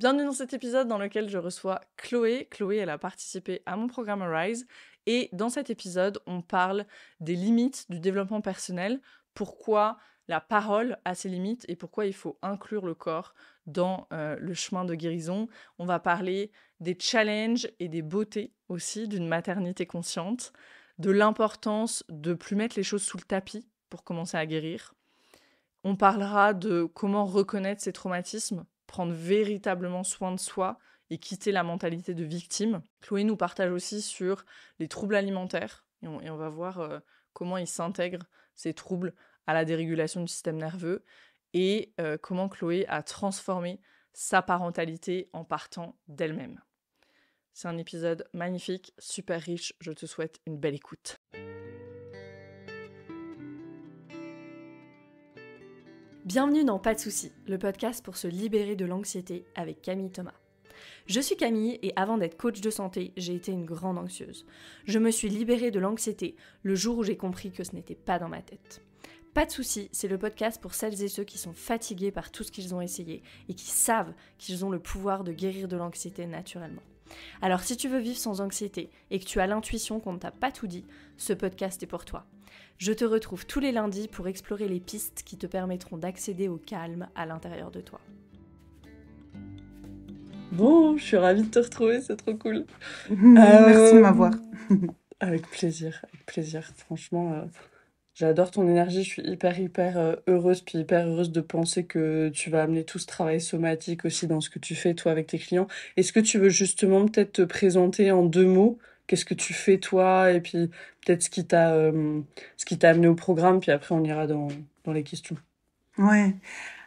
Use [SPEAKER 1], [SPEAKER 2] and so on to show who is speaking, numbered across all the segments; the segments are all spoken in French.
[SPEAKER 1] Bienvenue dans cet épisode dans lequel je reçois Chloé. Chloé, elle a participé à mon programme Arise. Et dans cet épisode, on parle des limites du développement personnel, pourquoi la parole a ses limites et pourquoi il faut inclure le corps dans euh, le chemin de guérison. On va parler des challenges et des beautés aussi d'une maternité consciente, de l'importance de plus mettre les choses sous le tapis pour commencer à guérir. On parlera de comment reconnaître ses traumatismes prendre véritablement soin de soi et quitter la mentalité de victime. Chloé nous partage aussi sur les troubles alimentaires et on, va voir euh, comment ils s'intègrent ces troubles à la dérégulation du système nerveux et euh, comment Chloé a transformé sa parentalité en partant d'elle-même. C'est un épisode magnifique, super riche, je te souhaite une belle écoute. Bienvenue dans Pas de soucis, le podcast pour se libérer de l'anxiété avec Camille Thomas. Je suis Camille et avant d'être coach de santé, j'ai été une grande anxieuse. Je me suis libérée de l'anxiété le jour où j'ai compris que ce n'était pas dans ma tête. Pas de soucis, c'est le podcast pour celles et ceux qui sont fatigués par tout ce qu'ils ont essayé et qui savent qu'ils ont le pouvoir de guérir de l'anxiété naturellement. Alors si tu veux vivre sans anxiété et que tu as l'intuition qu'on ne t'a pas tout dit, ce podcast est pour toi. Je te retrouve tous les lundis pour explorer les pistes qui te permettront d'accéder au calme à l'intérieur de toi. Bon, je suis ravie de te retrouver, c'est trop cool. Merci de euh, m'avoir. avec plaisir, avec plaisir. Franchement, euh, j'adore ton énergie. Je suis hyper, hyper euh, heureuse, puis hyper heureuse de penser que tu vas amener tout ce travail somatique aussi dans ce que tu fais, toi, avec tes clients. Est-ce que tu veux justement peut-être te présenter en deux mots qu'est-ce que tu fais toi et puis peut-être ce qui t'a euh, ce qui t'a amené au programme puis après on ira dans, dans les questions.
[SPEAKER 2] Ouais.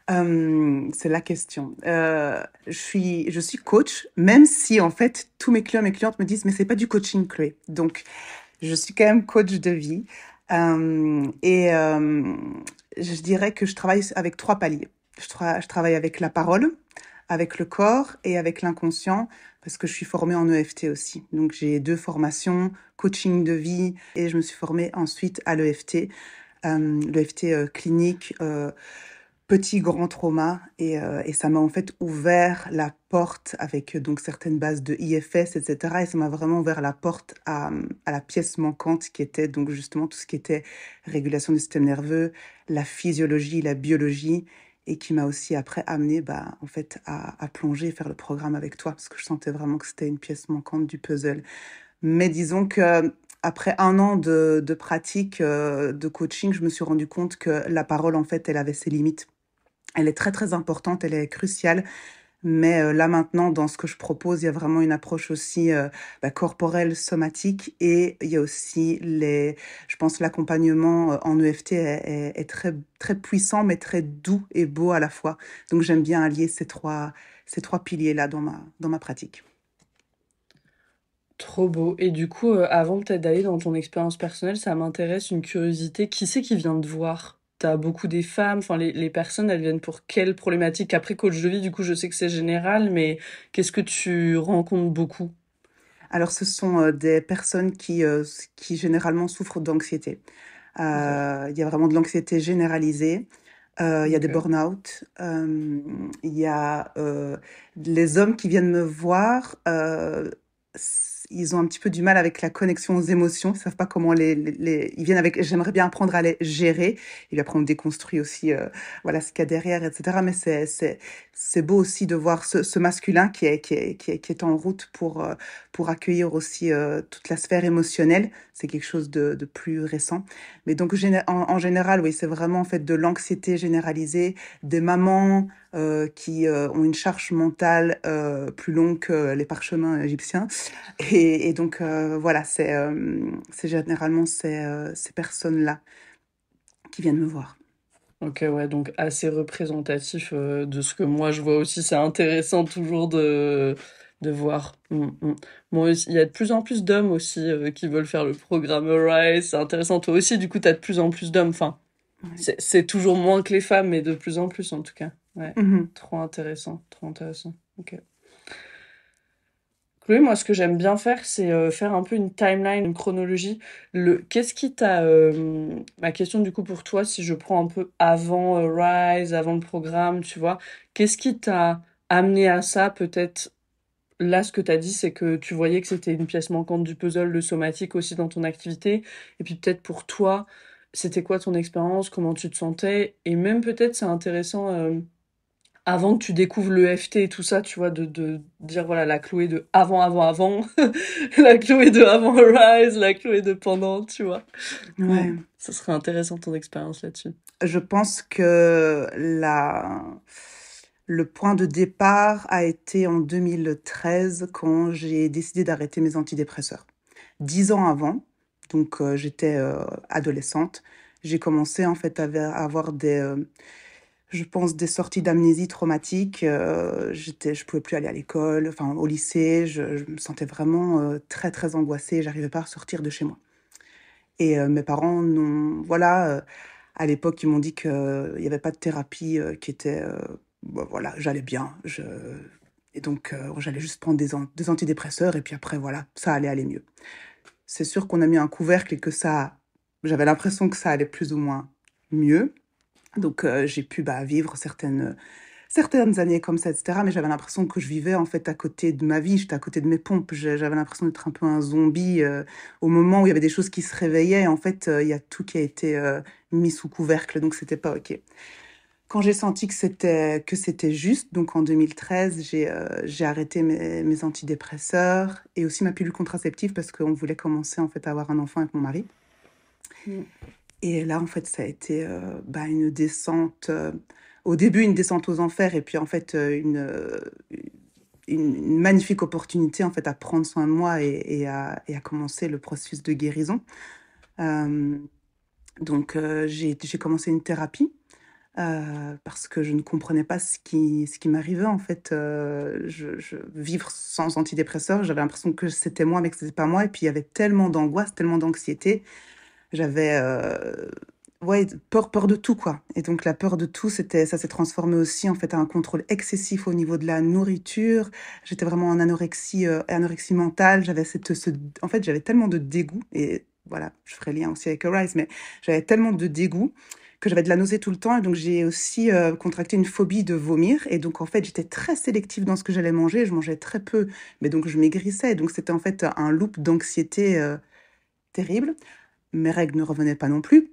[SPEAKER 2] Euh, c'est la question. Euh, je suis je suis coach même si en fait tous mes clients mes clientes me disent mais c'est pas du coaching Chloé. Donc je suis quand même coach de vie et je dirais que je travaille avec trois paliers. Je, je travaille avec la parole, avec le corps et avec l'inconscient, parce que je suis formée en EFT aussi. Donc j'ai deux formations, coaching de vie, et je me suis formée ensuite à l'EFT, euh, l'EFT euh, clinique, euh, petit grand trauma, et, ça m'a en fait ouvert la porte avec donc certaines bases de IFS, etc. Et ça m'a vraiment ouvert la porte à, à la pièce manquante qui était donc justement tout ce qui était régulation du système nerveux, la physiologie, la biologie et qui m'a aussi après amené bah, en fait, à, plonger et faire le programme avec toi parce que je sentais vraiment que c'était une pièce manquante du puzzle. Mais disons que après un an de, pratique, euh, de coaching, je me suis rendu compte que la parole, en fait, elle avait ses limites. Elle est très, très importante, elle est cruciale, mais euh, là maintenant, dans ce que je propose, il y a vraiment une approche aussi euh, bah, corporelle, somatique, et il y a aussi les, je pense, l'accompagnement euh, en EFT est, très très puissant, mais très doux et beau à la fois. Donc j'aime bien allier ces trois
[SPEAKER 1] piliers là dans ma pratique. Trop beau. Et du coup, avant peut-être d'aller dans ton expérience personnelle, ça m'intéresse une curiosité. Qui c'est qui vient de voir t'as beaucoup des femmes, enfin les, personnes, elles viennent pour quelles problématiques Après coach de vie, du coup, je sais que c'est général, mais qu'est-ce que tu rencontres beaucoup
[SPEAKER 2] Alors, ce sont euh, des personnes qui, euh, qui généralement souffrent d'anxiété. Euh, il y a vraiment de l'anxiété généralisée. Il y a des burn-out. Il y a les hommes qui viennent me voir ils ont un petit peu du mal avec la connexion aux émotions, ils savent pas comment les, les, ils viennent avec, j'aimerais bien apprendre à les gérer, et puis après on déconstruit aussi, euh, voilà ce qu'il y a derrière, etc. Mais c'est, c'est, beau aussi de voir ce, masculin qui est, qui est, qui, est, en route pour, euh, pour accueillir aussi euh, toute la sphère émotionnelle, c'est quelque chose de, de plus récent. Mais donc en, général, oui, c'est vraiment en fait de l'anxiété généralisée, des mamans, qui ont une charge mentale plus longue que les parchemins égyptiens et, et, donc, euh, voilà,
[SPEAKER 1] euh, c'est généralement ces, euh, ces personnes-là qui viennent me voir. Ok, ouais, donc assez représentatif de ce que moi je vois aussi. C'est intéressant toujours de, voir. Mm, mm. Moi il y a de plus en plus d'hommes aussi qui veulent faire le programme Rise. C'est intéressant. Toi aussi, du coup, tu as de plus en plus d'hommes. Enfin, c'est toujours moins que les femmes, mais de plus en plus en tout cas. Ouais, mm-hmm. trop intéressant, trop intéressant. Ok. Oui, moi, ce que j'aime bien faire, c'est euh, faire un peu une timeline, une chronologie. Le, qu'est-ce qui t'a, euh, ma question du coup pour toi, si je prends un peu avant euh, Rise, avant le programme, tu vois, qu'est-ce qui t'a amené à ça, peut-être? Là, ce que tu as dit, c'est que tu voyais que c'était une pièce manquante du puzzle, le somatique aussi dans ton activité. Et puis peut-être pour toi, c'était quoi ton expérience, comment tu te sentais. Et même peut-être c'est intéressant avant que tu découvres le FT et tout ça, tu vois, de, de dire voilà la Chloé de avant, avant, avant, la Chloé de avant Rise, la Chloé de pendant, tu vois. Ouais. ça serait intéressant ton expérience là-dessus. Je
[SPEAKER 2] pense que la... le point de départ a été en 2013 quand j'ai décidé d'arrêter mes antidépresseurs. Dix ans avant, donc euh, j'étais euh, adolescente, j'ai commencé en fait à avoir des. Euh, je pense, des sorties d'amnésie traumatique. Je euh, j'étais, je pouvais plus aller à l'école, enfin au lycée. Je, me sentais vraiment euh, très très angoissée. J'arrivais pas à sortir de chez moi. Et euh, mes parents, non, voilà, à l'époque, ils m'ont dit qu'il n'y avait pas de thérapie, qui était, voilà, j'allais bien. Et donc, j'allais juste prendre des, antidépresseurs et puis après, voilà, ça allait aller mieux. C'est sûr qu'on a mis un couvercle et que ça, j'avais l'impression que ça allait plus ou moins mieux. Donc euh, j'ai pu bah, vivre certaines années comme ça, etc. Mais j'avais l'impression que je vivais en fait à côté de ma vie, j'étais à côté de mes pompes, j'avais l'impression d'être un peu un zombie. Euh, au moment où il y avait des choses qui se réveillaient, en fait, euh, il y a tout qui a été mis sous couvercle, donc c'était pas ok. Quand j'ai senti que c'était juste, donc en 2013, j'ai arrêté mes, antidépresseurs et aussi ma pilule contraceptive parce qu'on voulait commencer en fait à avoir un enfant avec mon mari. Mm. Et là, en fait, ça a été euh, bah, une descente, euh, au début une descente aux enfers, et puis en fait euh, une, magnifique opportunité en fait à prendre soin de moi et, à, commencer le processus de guérison. donc j'ai commencé une thérapie parce que je ne comprenais pas ce qui, ce qui m'arrivait en fait. je, vivre sans antidépresseur, j'avais l'impression que c'était moi mais que c'était pas moi. Et puis il y avait tellement d'angoisse, tellement d'anxiété j'avais euh, ouais, peur, peur de tout, quoi. Et donc, la peur de tout, c'était, ça s'est transformé aussi, en fait, à un contrôle excessif au niveau de la nourriture. J'étais vraiment en anorexie, euh, anorexie mentale. J'avais cette, ce, en fait, j'avais tellement de dégoût. Et voilà, je ferai lien aussi avec Arise, mais j'avais tellement de dégoût que j'avais de la nausée tout le temps. Et donc, j'ai aussi euh, contracté une phobie de vomir. Et donc, en fait, j'étais très sélective dans ce que j'allais manger. Je mangeais très peu, mais donc, je maigrissais. Et donc, c'était en fait un loop d'anxiété terrible mes règles ne revenaient pas non plus.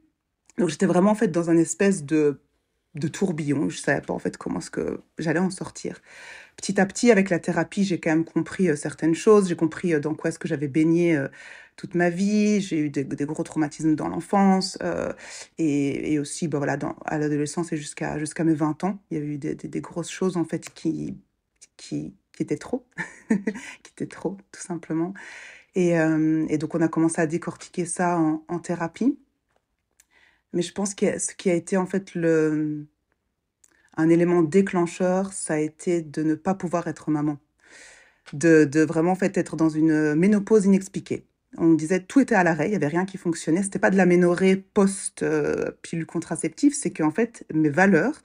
[SPEAKER 2] Donc j'étais vraiment en fait dans un espèce de, tourbillon. Je ne savais pas en fait comment ce que j'allais en sortir. Petit à petit, avec la thérapie, j'ai quand même compris euh, certaines choses. J'ai compris euh, dans quoi est-ce que j'avais baigné euh, toute ma vie. J'ai eu des, gros traumatismes dans l'enfance et, aussi bah, voilà, à l'adolescence et jusqu'à mes 20 ans. Il y a eu des, grosses choses en fait qui étaient trop, qui étaient trop tout simplement. Euh, et, donc, on a commencé à décortiquer ça en, thérapie. Mais je pense que ce qui a été en fait le, un élément déclencheur, ça a été de ne pas pouvoir être maman. De, vraiment fait être dans une ménopause inexpliquée. On disait tout était à l'arrêt, il n'y avait rien qui fonctionnait. C'était pas de l'aménorrhée post-pilule euh, contraceptive, c'est qu'en fait mes valeurs,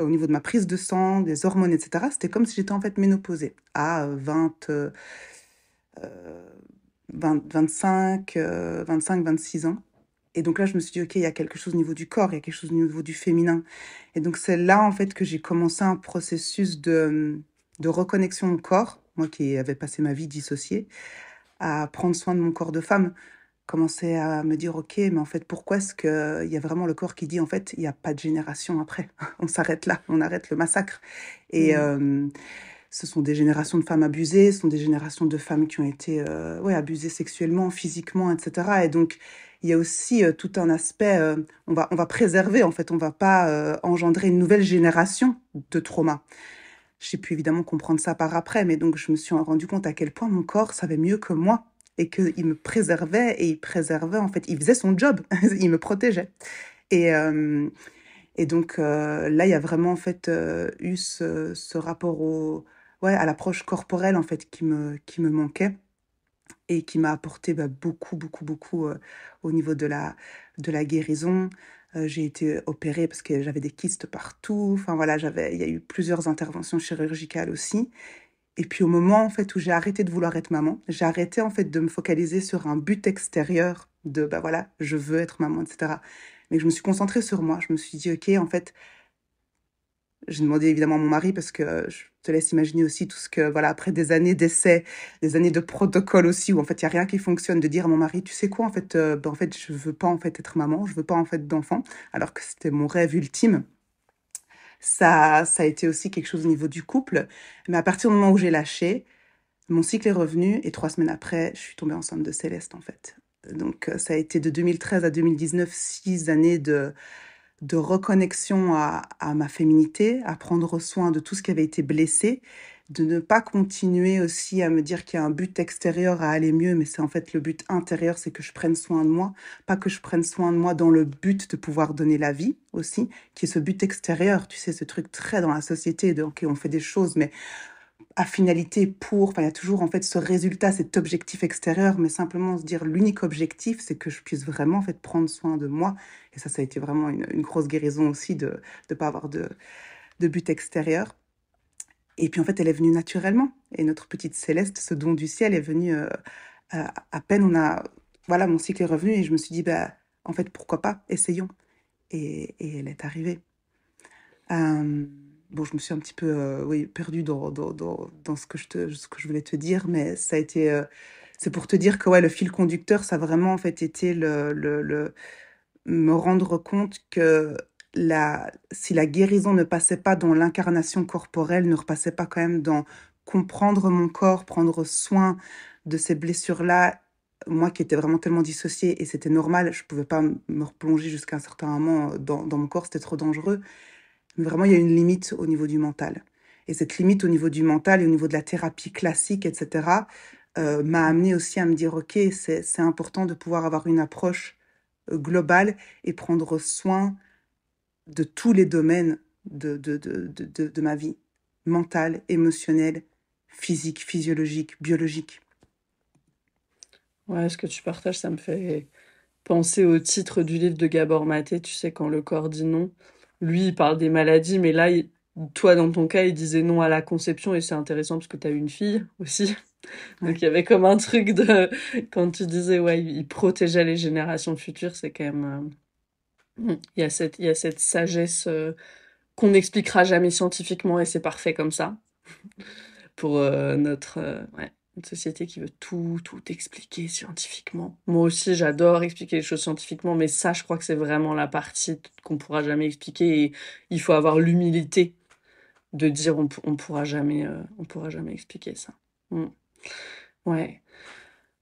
[SPEAKER 2] euh, au niveau de ma prise de sang, des hormones, etc., c'était comme si j'étais en fait ménopausée à 20, 25, 26 euh, ans. Et donc là, je me suis dit, OK, il y a quelque chose au niveau du corps, il y a quelque chose au niveau du féminin. Et donc c'est là, en fait, que j'ai commencé un processus de, de reconnexion au corps, moi qui avais passé ma vie dissociée, à prendre soin de mon corps de femme commencer à me dire ok mais en fait pourquoi est-ce qu'il y a vraiment le corps qui dit en fait il n'y a pas de génération après on s'arrête là on arrête le massacre et mmh. euh, ce sont des générations de femmes abusées, ce sont des générations de femmes qui ont été euh, ouais, abusées sexuellement, physiquement, etc. Et donc, il y a aussi euh, tout un aspect, euh, on, va, on va préserver, en fait, on va pas engendrer une nouvelle génération de traumas. J'ai pu évidemment comprendre ça par après, mais donc je me suis rendu compte à quel point mon corps savait mieux que moi et qu'il me préservait et il préservait, en fait, il faisait son job, il me protégeait. Et. et donc là, il y a vraiment en fait eu ce rapport au, ouais, à l'approche corporelle en fait qui me, qui me manquait et qui m'a apporté bah, beaucoup, beaucoup, beaucoup euh, au niveau de la, de la guérison. Euh, j'ai été opérée parce que j'avais des kystes partout. Enfin voilà, j'avais, il y a eu plusieurs interventions chirurgicales aussi. Et puis au moment en fait où j'ai arrêté de vouloir être maman, j'ai arrêté en fait de me focaliser sur un but extérieur de bah voilà, je veux être maman, etc. Mais je me suis concentrée sur moi. Je me suis dit ok, en fait, j'ai demandé évidemment à mon mari parce que euh, je te laisse imaginer aussi tout ce que, voilà, après des années d'essais, des années de protocole aussi, où en fait il n'y a rien qui fonctionne, de dire à mon mari, tu sais quoi, en fait, je euh, ne ben, en fait je veux pas en fait être maman, je veux pas en fait d'enfant, alors que c'était mon rêve ultime. Ça, ça a été aussi quelque chose au niveau du couple. Mais à partir du moment où j'ai lâché, mon cycle est revenu et trois semaines après, je suis tombée enceinte de Céleste en fait. Donc euh, ça a été de 2013 à 2019, six années de, de reconnexion à, ma féminité, à prendre soin de tout ce qui avait été blessé, de ne pas continuer aussi à me dire qu'il y a un but extérieur à aller mieux, mais c'est en fait le but intérieur, c'est que je prenne soin de moi, pas que je prenne soin de moi dans le but de pouvoir donner la vie aussi, qui est ce but extérieur, tu sais, ce truc très dans la société, de, ok, on fait des choses, mais à finalité pour, enfin, il y a toujours en fait ce résultat, cet objectif extérieur, mais simplement se dire l'unique objectif, c'est que je puisse vraiment en fait prendre soin de moi. Et ça, ça a été vraiment une, grosse guérison aussi de ne pas avoir de, de but extérieur. Et puis en fait, elle est venue naturellement. Et notre petite Céleste, ce don du ciel, est venu euh, euh, à, peine on a, voilà, mon cycle est revenu et je me suis dit, bah, en fait, pourquoi pas, essayons. Et, elle est arrivée. Euh bon, je me suis un petit peu euh, perdue dans, ce, que je te, ce que je voulais te dire, mais ça a été. Euh, c'est pour te dire que ouais, le fil conducteur, ça a vraiment en fait été le, le, me rendre compte que la, si la guérison ne passait pas dans l'incarnation corporelle, ne repassait pas quand même dans comprendre mon corps, prendre soin de ces blessures-là moi qui étais vraiment tellement dissociée et c'était normal, je ne pouvais pas me replonger jusqu'à un certain moment euh, dans mon corps, c'était trop dangereux. Vraiment, il y a une limite au niveau du mental. Et cette limite au niveau du mental et au niveau de la thérapie classique, etc., euh, m'a amené aussi à me dire, OK, c'est important de pouvoir avoir une approche euh, globale et prendre soin de tous les domaines de, de, de, de, de ma vie, mentale, émotionnelle,
[SPEAKER 1] physique, physiologique, biologique. Ouais, ce que tu partages, ça me fait penser au titre du livre de Gabor Maté, tu sais, quand le corps dit non lui, il parle des maladies, mais là, toi, dans ton cas, il disait non à la conception, et c'est intéressant parce que tu as une fille aussi. Donc, il y avait comme un truc de. Quand tu disais, ouais, il protégeait les générations futures, c'est quand même. Euh, hum, il y, a cette, il y cette sagesse euh, qu'on n'expliquera jamais scientifiquement et c'est parfait comme ça pour euh, notre ouais, une société qui veut tout, tout expliquer scientifiquement. Moi aussi, j'adore expliquer les choses scientifiquement, mais ça, je crois que c'est vraiment la partie qu'on pourra jamais expliquer. Et il faut avoir l'humilité de dire on, ne pourra jamais, euh, on pourra jamais expliquer ça. Hmm. Ouais.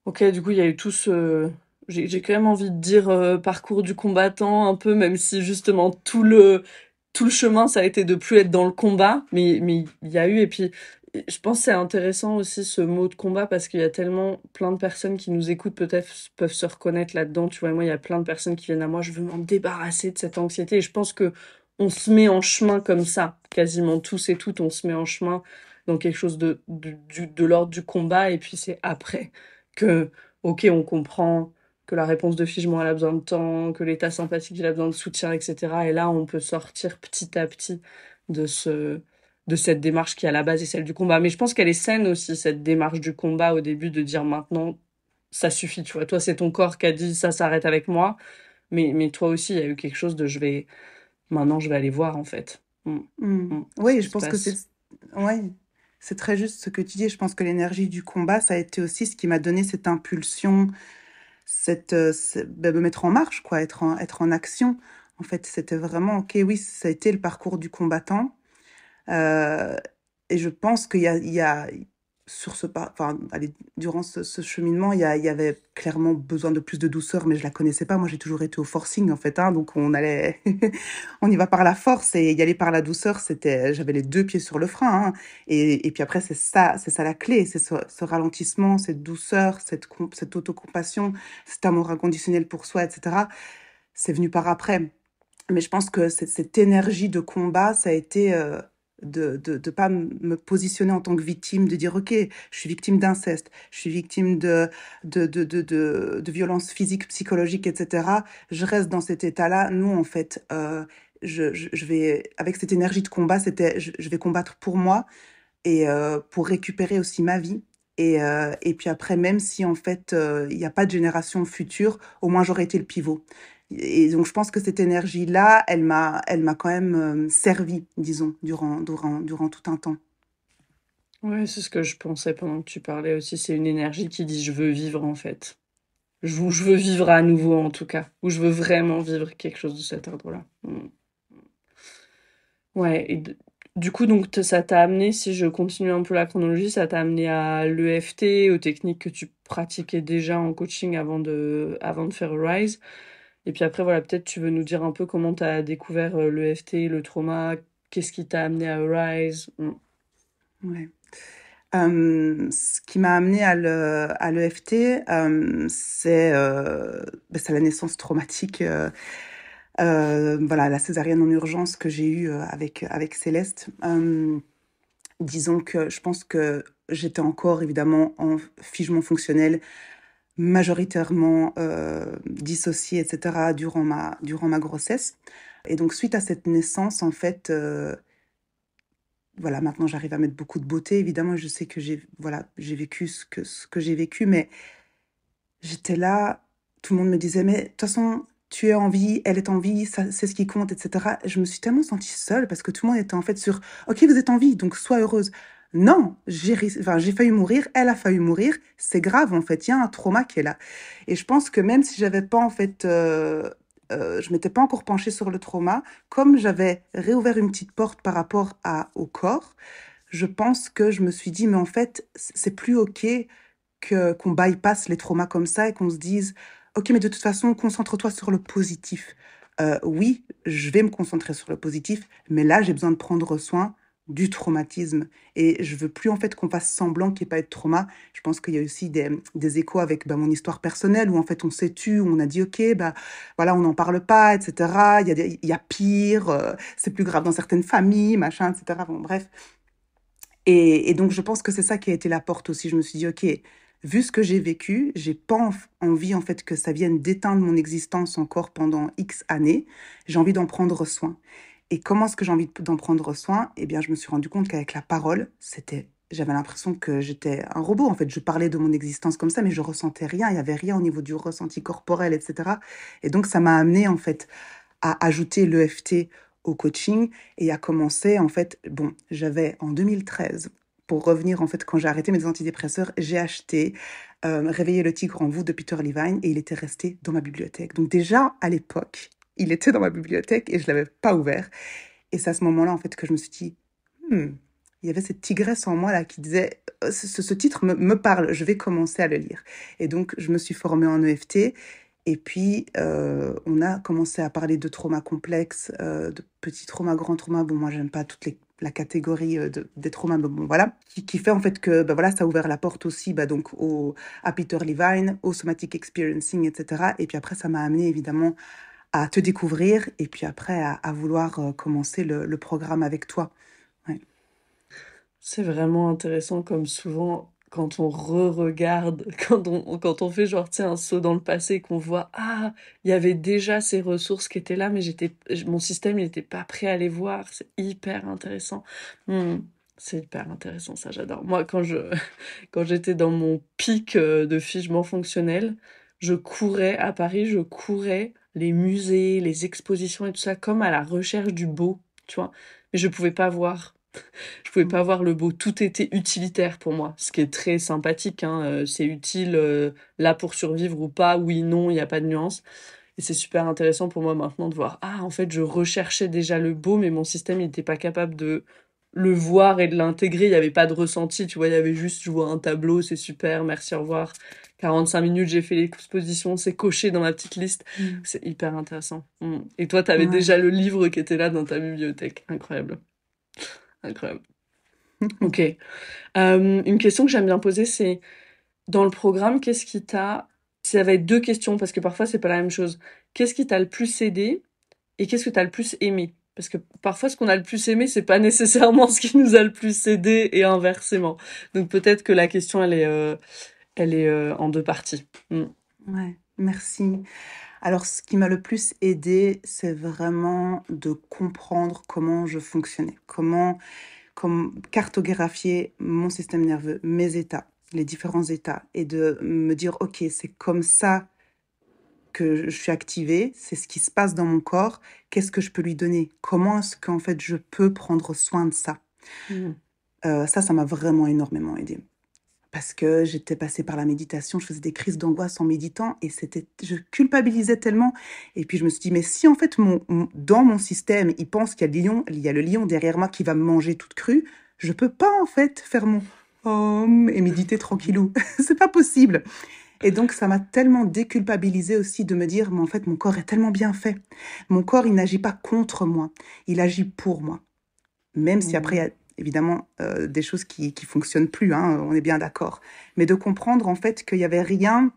[SPEAKER 1] Ok, du coup, il y a eu tout ce, j'ai quand même envie de dire euh, parcours du combattant un peu, même si justement tout le tout le chemin ça a été de plus être dans le combat, mais mais il y a eu et puis je pense que c'est intéressant aussi ce mot de combat parce qu'il y a tellement plein de personnes qui nous écoutent peut-être peuvent se reconnaître là-dedans. Tu vois, moi, il y a plein de personnes qui viennent à moi, je veux m'en débarrasser de cette anxiété. Et je pense que on se met en chemin comme ça, quasiment tous et toutes, on se met en chemin dans quelque chose de, de, de, l'ordre du combat. Et puis c'est après que, ok, on comprend que la réponse de Figement, elle a besoin de temps, que l'état sympathique, il a besoin de soutien, etc. Et là, on peut sortir petit à petit de ce de cette démarche qui à la base est celle du combat. Mais je pense qu'elle est saine aussi, cette démarche du combat au début de dire maintenant, ça suffit, tu vois. Toi, c'est ton corps qui a dit ça s'arrête avec moi. Mais, mais toi aussi, il y a eu quelque chose de je vais, maintenant je vais aller voir en fait. Mm.
[SPEAKER 2] Mm. Mm. Oui, je pense que c'est, c'est très juste ce que tu dis. Je pense que l'énergie du combat, ça a été aussi ce qui m'a donné cette impulsion, cette, euh, bah, me mettre en marche, quoi, être en, être en action. En fait, c'était vraiment, ok, oui, ça a été le parcours du combattant euh, et je pense qu'il y a, il y a sur ce pas, enfin, durant ce, cheminement, il y, avait clairement besoin de plus de douceur, mais je la connaissais pas. Moi, j'ai toujours été au forcing en fait, hein, donc on allait, on y va par la force et y aller par la douceur, c'était, j'avais les deux pieds sur le frein. Hein, et, et, puis après, c'est ça, c'est ça la clé, c'est ce, ralentissement, cette douceur, cette, cette autocompassion, cet amour inconditionnel pour soi, etc. C'est venu par après. Mais je pense que cette, énergie de combat, ça a été euh, de ne de, de pas me positionner en tant que victime, de dire, OK, je suis victime d'inceste, je suis victime de, de, de, de, de, violences physiques, psychologiques, etc. Je reste dans cet état-là. nous en fait, euh, je, je, vais, avec cette énergie de combat, c'était, je, vais combattre pour moi et euh, pour récupérer aussi ma vie. Et, euh, et puis après, même si en fait, il n'y a pas de génération future, au moins j'aurais été le pivot. Et donc, je pense que cette énergie-là, elle m'a, elle m'a quand même
[SPEAKER 1] euh, servi, disons, durant, durant, durant tout un temps. Ouais, c'est ce que je pensais pendant que tu parlais aussi. C'est une énergie qui dit je veux vivre en fait. Je, je veux vivre à nouveau en tout cas. Ou je veux vraiment vivre quelque chose de cet ordre-là. Mm. Ouais, et du coup, donc ça t'a amené, si je continue un peu la chronologie, ça t'a amené à l'EFT, aux techniques que tu pratiquais déjà en coaching avant de, avant de faire Rise. Et puis après, voilà, peut-être tu veux nous dire un peu comment tu as découvert euh, l'EFT, le trauma, qu'est-ce qui t'a amené à Arise
[SPEAKER 2] ce qui m'a amené à l'EFT, euh, bah, c'est la naissance traumatique, euh, voilà, la césarienne en urgence que j'ai eue avec, avec Céleste. disons que je pense que j'étais encore évidemment en figement fonctionnel majoritairement euh, dissociée, etc., durant ma, durant ma grossesse. Et donc, suite à cette naissance, en fait, euh, voilà, maintenant j'arrive à mettre beaucoup de beauté. Évidemment, je sais que j'ai voilà, vécu ce que, ce que j'ai vécu, mais j'étais là, tout le monde me disait, mais de toute façon, tu es en vie, elle est en vie, c'est ce qui compte, etc. Je me suis tellement sentie seule parce que tout le monde était en fait sur, ok, vous êtes en vie, donc sois heureuse non, j'ai failli mourir, elle a failli mourir, c'est grave en fait, il y a un trauma qui est là. Et je pense que même si j'avais pas en fait, euh, euh, je m'étais pas encore penchée sur le trauma, comme j'avais réouvert une petite porte par rapport à, au corps, je pense que je me suis dit, mais en fait, c'est plus ok qu'on bypasse les traumas comme ça et qu'on se dise, ok, mais de toute façon, concentre-toi sur le positif. Euh, oui, je vais me concentrer sur le positif, mais là, j'ai besoin de prendre soin du traumatisme. Et je veux plus en fait qu'on fasse semblant qu'il n'y ait pas de trauma. Je pense qu'il y a aussi des, échos avec bah, mon histoire personnelle où en fait on s'est tu, on a dit ok, bah voilà, on n'en parle pas, etc. Il y a, il y a pire, euh, c'est plus grave dans certaines familles, machin, etc. Bon, bref. Et, et donc je pense que c'est ça qui a été la porte aussi. Je me suis dit ok, vu ce que j'ai vécu, j'ai pas envie en fait que ça vienne d'éteindre mon existence encore pendant X années. J'ai envie d'en prendre soin. Et comment est-ce que j'ai envie d'en prendre soin Eh bien, je me suis rendu compte qu'avec la parole, c'était j'avais l'impression que j'étais un robot. En fait, je parlais de mon existence comme ça, mais je ressentais rien. Il n'y avait rien au niveau du ressenti corporel, etc. Et donc, ça m'a amené, en fait, à ajouter l'EFT au coaching et à commencer, en fait, bon, j'avais en 2013, pour revenir, en fait, quand j'ai arrêté mes antidépresseurs, j'ai acheté euh, Réveiller le tigre en vous de Peter Levine et il était resté dans ma bibliothèque. Donc, déjà, à l'époque, il était dans ma bibliothèque et je ne l'avais pas ouvert. Et c'est à ce moment-là, en fait, que je me suis dit, hmm, il y avait cette tigresse en moi là qui disait, euh, ce, ce titre me, parle, je vais commencer à le lire. Et donc, je me suis formée en EFT. Et puis, euh, on a commencé à parler de traumas complexes, euh, de petits traumas, grands traumas. Bon, moi, j'aime pas toutes les la catégorie de, des traumas, bon, voilà, qui, qui, fait en fait que ben, voilà, ça a ouvert la porte aussi bah, donc au, à Peter Levine, au Somatic Experiencing, etc. Et puis après, ça m'a amené évidemment à te découvrir et puis après à, vouloir euh,
[SPEAKER 1] commencer le, programme avec toi. C'est vraiment intéressant comme souvent quand on re-regarde, quand on, quand on fait genre un saut dans le passé et qu'on voit ah il y avait déjà ces ressources qui étaient là mais j'étais mon système n'était pas prêt à les voir c'est hyper intéressant mmh, c'est hyper intéressant ça j'adore moi quand je quand j'étais dans mon pic euh, de figement fonctionnel je courais à Paris je courais les musées, les expositions et tout ça, comme à la recherche du beau, tu vois. Mais je pouvais pas voir. Je pouvais mm. pas voir le beau. Tout était utilitaire pour moi, ce qui est très sympathique. Hein, euh, c'est utile euh, là pour survivre ou pas. Oui, non, il n'y a pas de nuance. Et c'est super intéressant pour moi maintenant de voir, ah, en fait, je recherchais déjà le beau, mais mon système n'était pas capable de le voir et de l'intégrer. Il n'y avait pas de ressenti, tu vois, il y avait juste je vois un tableau, c'est super, merci, au revoir. 45 minutes, j'ai fait l'exposition, c'est coché dans ma petite liste. Mm. C'est hyper intéressant. Mm. Et toi, tu avais déjà le livre qui était là dans ta bibliothèque. Incroyable. Incroyable. ok. Euh, une question que j'aime bien poser, c'est dans le programme, qu'est-ce qui t'a. Ça va être deux questions, parce que parfois, c'est pas la même chose. Qu'est-ce qui t'a le plus aidé et qu'est-ce que tu le plus aimé parce que parfois, ce qu'on a le plus aimé, c'est pas nécessairement ce qui nous a le plus aidé et inversement. Donc peut-être que la question, elle est, euh, elle est euh, en deux parties. Mm.
[SPEAKER 2] merci. Alors, ce qui m'a le plus aidé, c'est vraiment de comprendre comment je fonctionnais, comment, comment cartographier mon système nerveux, mes états, les différents états, et de me dire, OK, c'est comme ça que je suis activée, c'est ce qui se passe dans mon corps, qu'est-ce que je peux lui donner, comment est-ce qu'en fait je peux prendre soin de ça. Mm. Euh, ça, ça m'a vraiment énormément aidée. Parce que j'étais passée par la méditation, je faisais des crises d'angoisse en méditant et c'était, je culpabilisais tellement. Et puis je me suis dit, mais si en fait dans mon système, il pense qu'il y a le lion, il a le lion derrière moi qui va me manger toute crue, je peux pas en fait faire mon homme oh, et méditer tranquillou. c'est pas possible. Et donc, ça m'a tellement déculpabilisée aussi de me dire, mais en fait, mon corps est tellement bien fait. Mon corps, il n'agit pas contre moi, il agit pour moi. Même si mmh. après, il y a évidemment euh, des choses qui ne fonctionnent plus, hein, on est bien d'accord. Mais de comprendre, en fait, qu'il n'y avait rien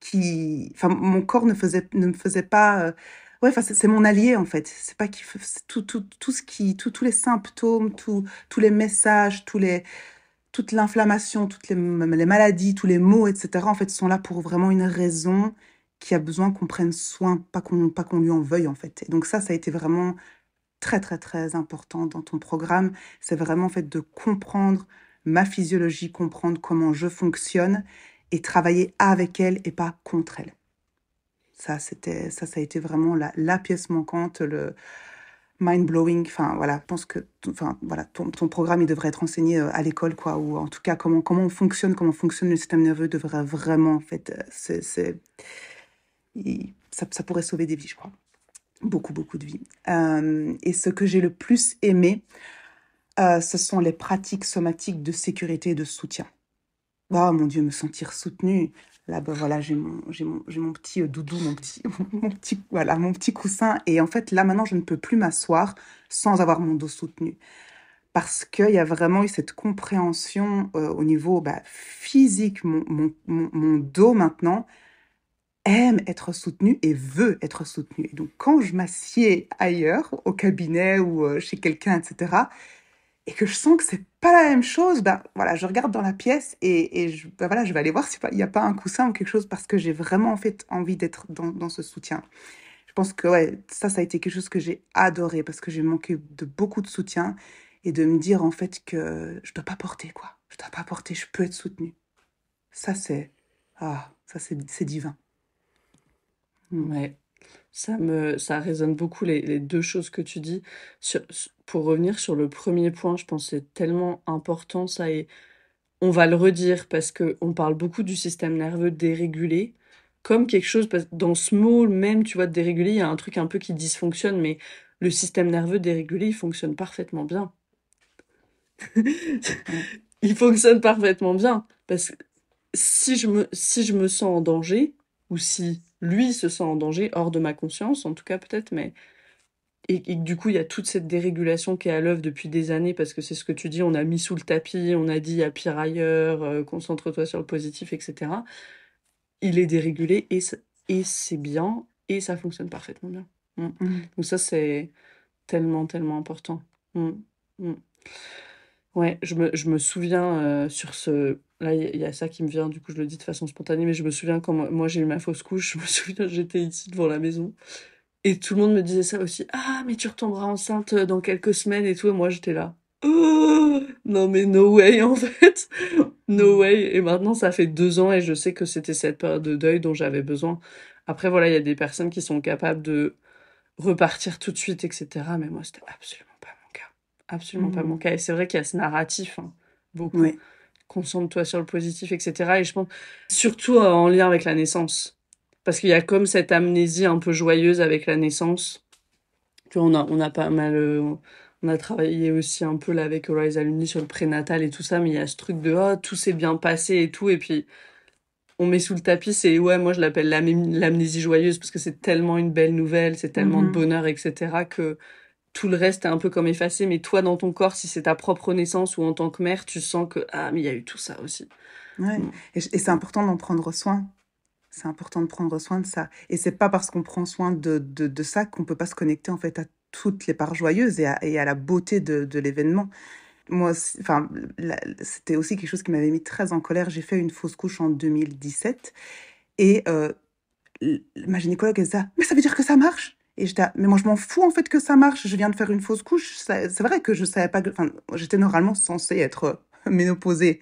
[SPEAKER 2] qui... Enfin, mon corps ne, faisait, ne me faisait pas... Euh, ouais, enfin, c'est mon allié en fait c'est pas qu'il... tout, tout, tout ce qui tous les symptômes tous les messages tous les toute l'inflammation, toutes les, maladies, tous les maux, etc., en fait, sont là pour vraiment une raison qui a besoin qu'on prenne soin, pas qu'on pas lui en veuille, en fait. Et donc ça, ça a été vraiment très, très, très important dans ton programme. C'est vraiment, en fait, de comprendre ma physiologie, comprendre comment je fonctionne et travailler avec elle et pas contre elle. Ça, c'était, ça, ça a été vraiment la, la pièce manquante, le, mind-blowing. Enfin, voilà, je pense que enfin, voilà, ton, programme, il devrait être enseigné euh, à l'école, quoi, ou en tout cas, comment, comment on fonctionne, comment fonctionne le système nerveux devrait vraiment, en fait, euh, c'est, ça, ça, pourrait sauver des vies, je crois. Beaucoup, beaucoup de vies. Euh, et ce que j'ai le plus aimé, ce sont les pratiques somatiques de sécurité et de soutien. Oh mon Dieu, me sentir soutenue, là ben voilà j'ai mon j'ai mon, petit euh, doudou mon petit mon petit voilà mon petit coussin et en fait là maintenant je ne peux plus m'asseoir sans avoir mon dos soutenu parce qu'il y a vraiment eu cette compréhension euh, au niveau bah, physique mon, dos maintenant aime être soutenu et veut être soutenu et donc quand je m'assieds ailleurs au cabinet ou euh, chez quelqu'un etc et que je sens que cette pas la même chose, ben voilà, je regarde dans la pièce et, et je, ben voilà, je vais aller voir s'il n'y a pas un coussin ou quelque chose parce que j'ai vraiment en fait envie d'être dans, dans, ce soutien. Je pense que ouais, ça, ça a été quelque chose que j'ai adoré parce que j'ai manqué de beaucoup de soutien et de me dire en fait que je dois pas porter quoi,
[SPEAKER 1] je dois pas porter, je peux être soutenue. Ça c'est ah, ça c'est divin. Mm. Ouais ça me ça résonne beaucoup les, deux choses que tu dis. pour revenir sur le premier point, je pense c'est tellement important ça et on va le redire parce que on parle beaucoup du système nerveux dérégulé comme quelque chose parce dans ce mot même tu vois dérégulé, il y a un truc un peu qui dysfonctionne mais le système nerveux dérégulé, il fonctionne parfaitement bien. il fonctionne parfaitement bien parce que si je me si je me sens en danger ou si lui se sent en danger, hors de ma conscience, en tout cas peut-être, mais et, du coup, il y a toute cette dérégulation qui est à l'œuvre depuis des années, parce que c'est ce que tu dis, on a mis sous le tapis, on a dit à pire ailleurs, euh, concentre-toi sur le positif, etc. Il est dérégulé et, et c'est bien, et ça fonctionne parfaitement bien. Mm. Mm. Donc ça, c'est tellement, tellement important. Mm. Ouais, je me, souviens euh, sur ce Là, il y, a ça qui me vient, du coup, je le dis de façon spontanée, mais je me souviens quand moi, j'ai eu ma fausse couche, je me souviens, j'étais ici devant la maison. Et tout le monde me disait ça aussi. Ah, mais tu retomberas enceinte euh, dans quelques semaines et tout. Et moi, j'étais là. Ah non, mais no way, en fait. no mm. way. Et maintenant, ça fait deux ans et je sais que c'était cette période de deuil dont j'avais besoin. Après, voilà, il y a des personnes qui sont capables de repartir tout de suite, etc. Mais moi, c'était absolument pas mon cas. Absolument pas mm. mon cas. Et c'est vrai qu'il y a ce narratif, hein, beaucoup. Oui concentre-toi sur le positif, etc. Et je pense surtout euh, en lien avec la naissance. Parce qu'il y a comme cette amnésie un peu joyeuse avec la naissance. Tu vois, on a, on a pas mal. Euh, on a travaillé aussi un peu là avec Horizon Alumni sur le prénatal et tout ça, mais il y a ce truc de oh, tout s'est bien passé et tout. Et puis, on met sous le tapis, c'est ouais, moi je l'appelle l'amnésie joyeuse parce que c'est tellement une belle nouvelle, c'est tellement de mm-hmm. bonheur, etc. que tout le reste est un peu comme effacé, mais toi, dans ton corps, si c'est ta propre naissance ou en tant que mère, tu sens que, ah, mais il y a eu tout ça aussi.
[SPEAKER 2] Ouais. Mm. Et, c'est important d'en prendre soin. C'est important de prendre soin de ça. Et c'est pas parce qu'on prend soin de, ça qu'on peut pas se connecter, en fait, à toutes les parts joyeuses et à, la beauté de, l'événement. Moi, enfin, c'était aussi quelque chose qui m'avait mis très en colère. J'ai fait une fausse couche en 2017 et euh, ma gynécologue, elle disait, mais ça veut dire que ça marche et j'étais, mais moi je m'en fous en fait que ça marche, je viens de faire une fausse couche. C'est vrai que je savais pas que, enfin, j'étais normalement censée être euh, ménopausée.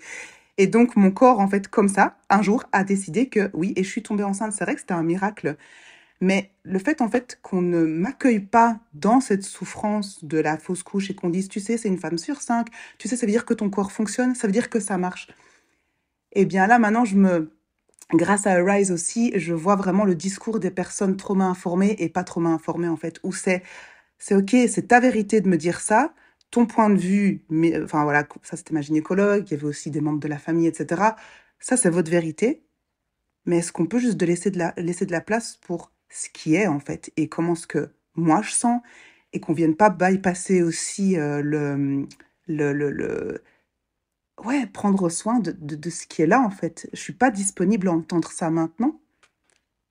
[SPEAKER 2] Et donc mon corps, en fait, comme ça, un jour, a décidé que oui, et je suis tombée enceinte. C'est vrai que c'était un miracle. Mais le fait, en fait, qu'on ne m'accueille pas dans cette souffrance de la fausse couche et qu'on dise, tu sais, c'est une femme sur cinq, tu sais, ça veut dire que ton corps fonctionne, ça veut dire que ça marche. Et eh bien là, maintenant, je me, grâce à Arise aussi, je vois vraiment le discours des personnes trop mal informées et pas trop mal informées en fait, où c'est c'est ok, c'est ta vérité de me dire ça, ton point de vue, mais euh, enfin voilà, ça c'était ma gynécologue, il y avait aussi des membres de la famille, etc. Ça c'est votre vérité, mais est-ce qu'on peut juste de laisser de la laisser de la place pour ce qui est en fait et comment ce que moi je sens et qu'on vienne pas bypasser aussi euh, le, le, le ouais, prendre soin de, ce qui est là, en fait. Je suis pas disponible à entendre ça maintenant.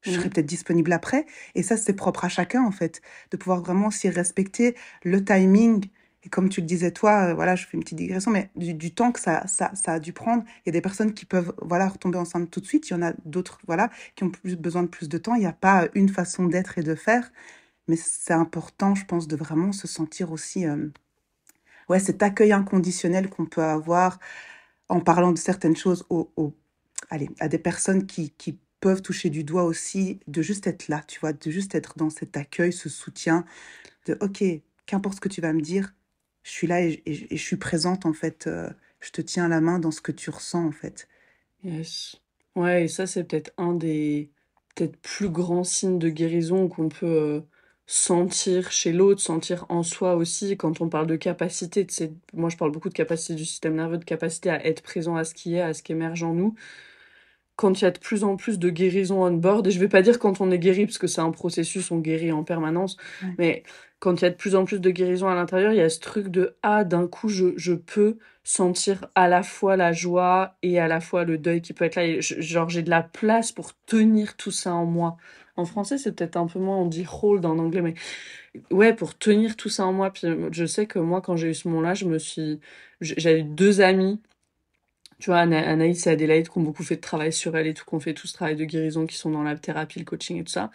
[SPEAKER 2] Je serai peut-être disponible après. Et ça, c'est propre à chacun, en fait, de pouvoir vraiment s'y respecter le timing. Et comme tu le disais, toi, euh, voilà, je fais une petite digression, mais du, temps que ça, ça, a dû prendre, il y a des personnes qui peuvent, voilà, retomber ensemble tout de suite. Il y en a d'autres, voilà, qui ont plus, besoin de plus de temps. Il n'y a pas une façon d'être et de faire. Mais c'est important, je pense, de vraiment se sentir aussi... Euh, ouais, cet accueil inconditionnel qu'on peut avoir en parlant de certaines choses allez, à des personnes qui, peuvent toucher du doigt aussi, de juste être là, tu vois, de juste être dans cet accueil, ce soutien, de OK, qu'importe ce que tu vas me dire, je suis là et, je suis présente en fait, euh, je te tiens la main dans ce
[SPEAKER 1] que tu ressens en fait. Yes. Ouais, et ça c'est peut-être un des peut-être plus grands signes de guérison qu'on peut euh, sentir chez l'autre, sentir en soi aussi, quand on parle de capacité, de moi je parle beaucoup de capacité du système nerveux, de capacité à être présent à ce qui est, à ce qui émerge en nous, quand il y a de plus en plus de guérison on-board, et je ne vais pas dire quand on est guéri, parce que c'est un processus, on guérit en permanence, mais quand il y a de plus en plus de guérison à l'intérieur, il y a ce truc de ah, d'un coup, je, je, peux sentir à la fois la joie et à la fois le deuil qui peut être là. Et genre, j'ai de la place pour tenir tout ça en moi. En français, c'est peut-être un peu moins, on dit hold en anglais, mais ouais, pour tenir tout ça en moi. Puis je sais que moi, quand j'ai eu ce moment-là, je me suis. J'avais deux amis, tu vois, Anaïs et Adélaïde, qui ont beaucoup fait de travail sur elle et tout, ont fait tout ce travail de guérison, qui sont dans la thérapie, le coaching et tout ça.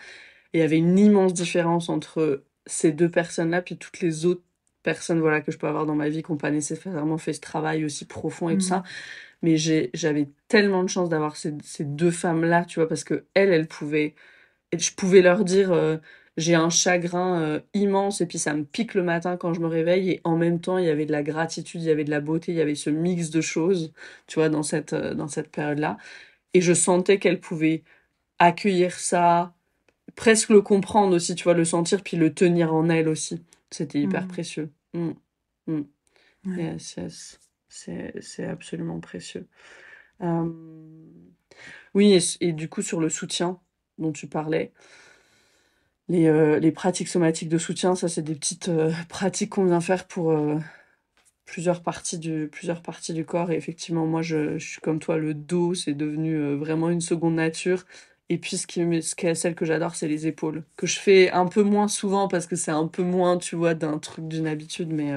[SPEAKER 1] Et il y avait une immense différence entre ces deux personnes-là, puis toutes les autres personnes voilà que je peux avoir dans ma vie qui n'ont pas nécessairement fait ce travail aussi profond et tout ça mmh. mais j'avais tellement de chance d'avoir ces, ces, deux femmes là tu vois parce que elles elles pouvaient je pouvais leur dire euh, j'ai un chagrin euh, immense et puis ça me pique le matin quand je me réveille et en même temps il y avait de la gratitude, il y avait de la beauté, il y avait ce mix de choses, tu vois, dans cette, euh, dans cette période-là. Et je sentais qu'elle pouvait accueillir ça, presque le comprendre aussi, tu vois, le sentir puis le tenir en elle aussi. C'était mmh hyper précieux. Mmh. Mmh. C'est absolument précieux. Oui, et, du coup, sur le soutien, dont tu parlais. Les, euh, les, pratiques somatiques de soutien, ça c'est des petites euh, pratiques qu'on vient faire pour euh, plusieurs, parties du, plusieurs parties du corps. Et effectivement, moi je, je suis comme toi, le dos c'est devenu vraiment une seconde nature. Et puis ce ce qui est celle que j'adore, c'est les épaules, que je fais un peu moins souvent parce que c'est un peu moins, tu vois, d'un truc, d'une habitude. Mais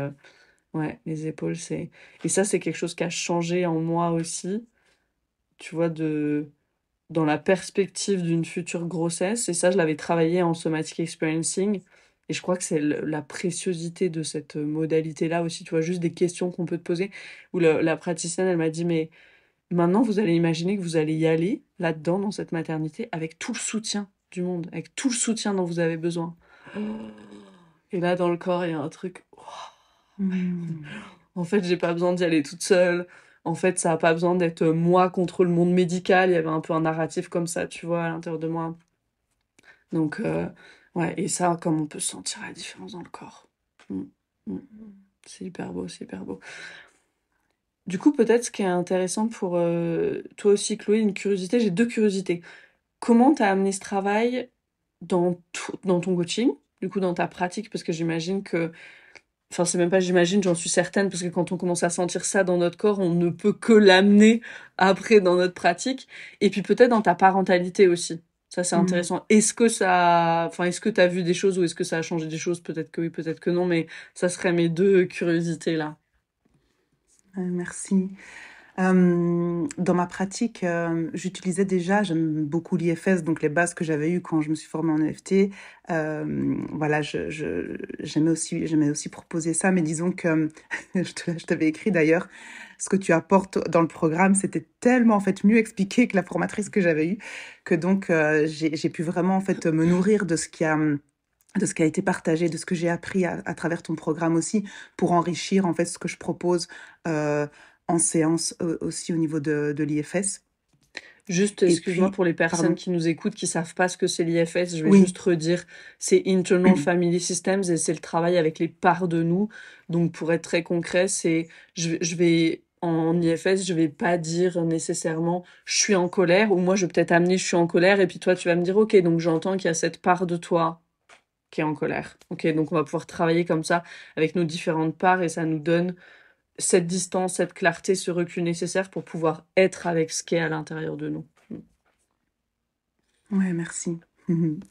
[SPEAKER 1] ouais, les épaules, c'est... Et ça c'est quelque chose qui a changé en moi aussi. Tu vois, de dans la perspective d'une future grossesse. Et ça, je l'avais travaillé en somatic experiencing. Et je crois que c'est la préciosité de cette euh, modalité-là aussi. Tu vois, juste des questions qu'on peut te poser. Où la, la praticienne, elle m'a dit, mais maintenant, vous allez imaginer que vous allez y aller là-dedans, dans cette maternité, avec tout le soutien du monde, avec tout le soutien dont vous avez besoin. Oh. Et là, dans le corps, il y a un truc. En fait, j'ai pas besoin d'y aller toute seule en fait, ça n'a pas besoin d'être euh, moi contre le monde médical. Il y avait un peu un narratif comme ça, tu vois, à l'intérieur de moi. Donc, euh, ouais, et ça, comme on peut sentir la différence dans le corps. Mm, mm. C'est hyper beau, c'est hyper beau. Du coup, peut-être ce qui est intéressant pour euh, toi aussi, Chloé, une curiosité, j'ai deux curiosités. Comment tu as amené ce travail dans, dans ton coaching, du coup, dans ta pratique Parce que j'imagine que enfin c'est même pas j'imagine, j'en suis certaine, parce que quand on commence à sentir ça dans notre corps, on ne peut que l'amener après dans notre pratique, et puis peut-être dans ta parentalité aussi. Ça c'est mm. intéressant. Est-ce que ça, enfin est-ce que tu as vu des choses ou est-ce que ça a changé des choses Peut-être que oui, peut-être que non, mais ça serait mes deux curiosités là.
[SPEAKER 2] Euh, merci. Euh, dans ma pratique, euh, j'utilisais déjà, j'aime beaucoup l'IFS, donc les bases que j'avais eues quand je me suis formée en EFT. Euh, voilà, j'aimais je, aussi, aussi proposer ça, mais disons que je t'avais écrit d'ailleurs, ce que tu apportes dans le programme, c'était tellement en fait mieux expliqué que la formatrice que j'avais eue, que donc j'ai pu vraiment en fait me nourrir de ce qui a de ce qui a été partagé, de ce que j'ai appris à, travers ton programme aussi, pour enrichir en fait ce que je propose euh, en séance euh, aussi
[SPEAKER 1] au niveau de, de l'IFS. Juste, excuse-moi pour les personnes qui nous écoutent, qui savent pas ce que c'est l'IFS, je vais juste redire, c'est Internal Family Systems et c'est le travail avec les parts de nous. Donc, pour être très concret, c'est, je, je, vais, en IFS, je vais pas dire nécessairement je suis en colère ou moi je vais peut-être amener je suis en colère et puis toi tu vas me dire ok, donc j'entends qu'il y a cette part de toi qui est en colère. Ok, donc on va pouvoir travailler comme ça avec nos différentes parts et ça nous donne cette distance, cette clarté, ce recul nécessaire pour pouvoir être avec ce qui est à l'intérieur de nous.
[SPEAKER 2] Oui, merci.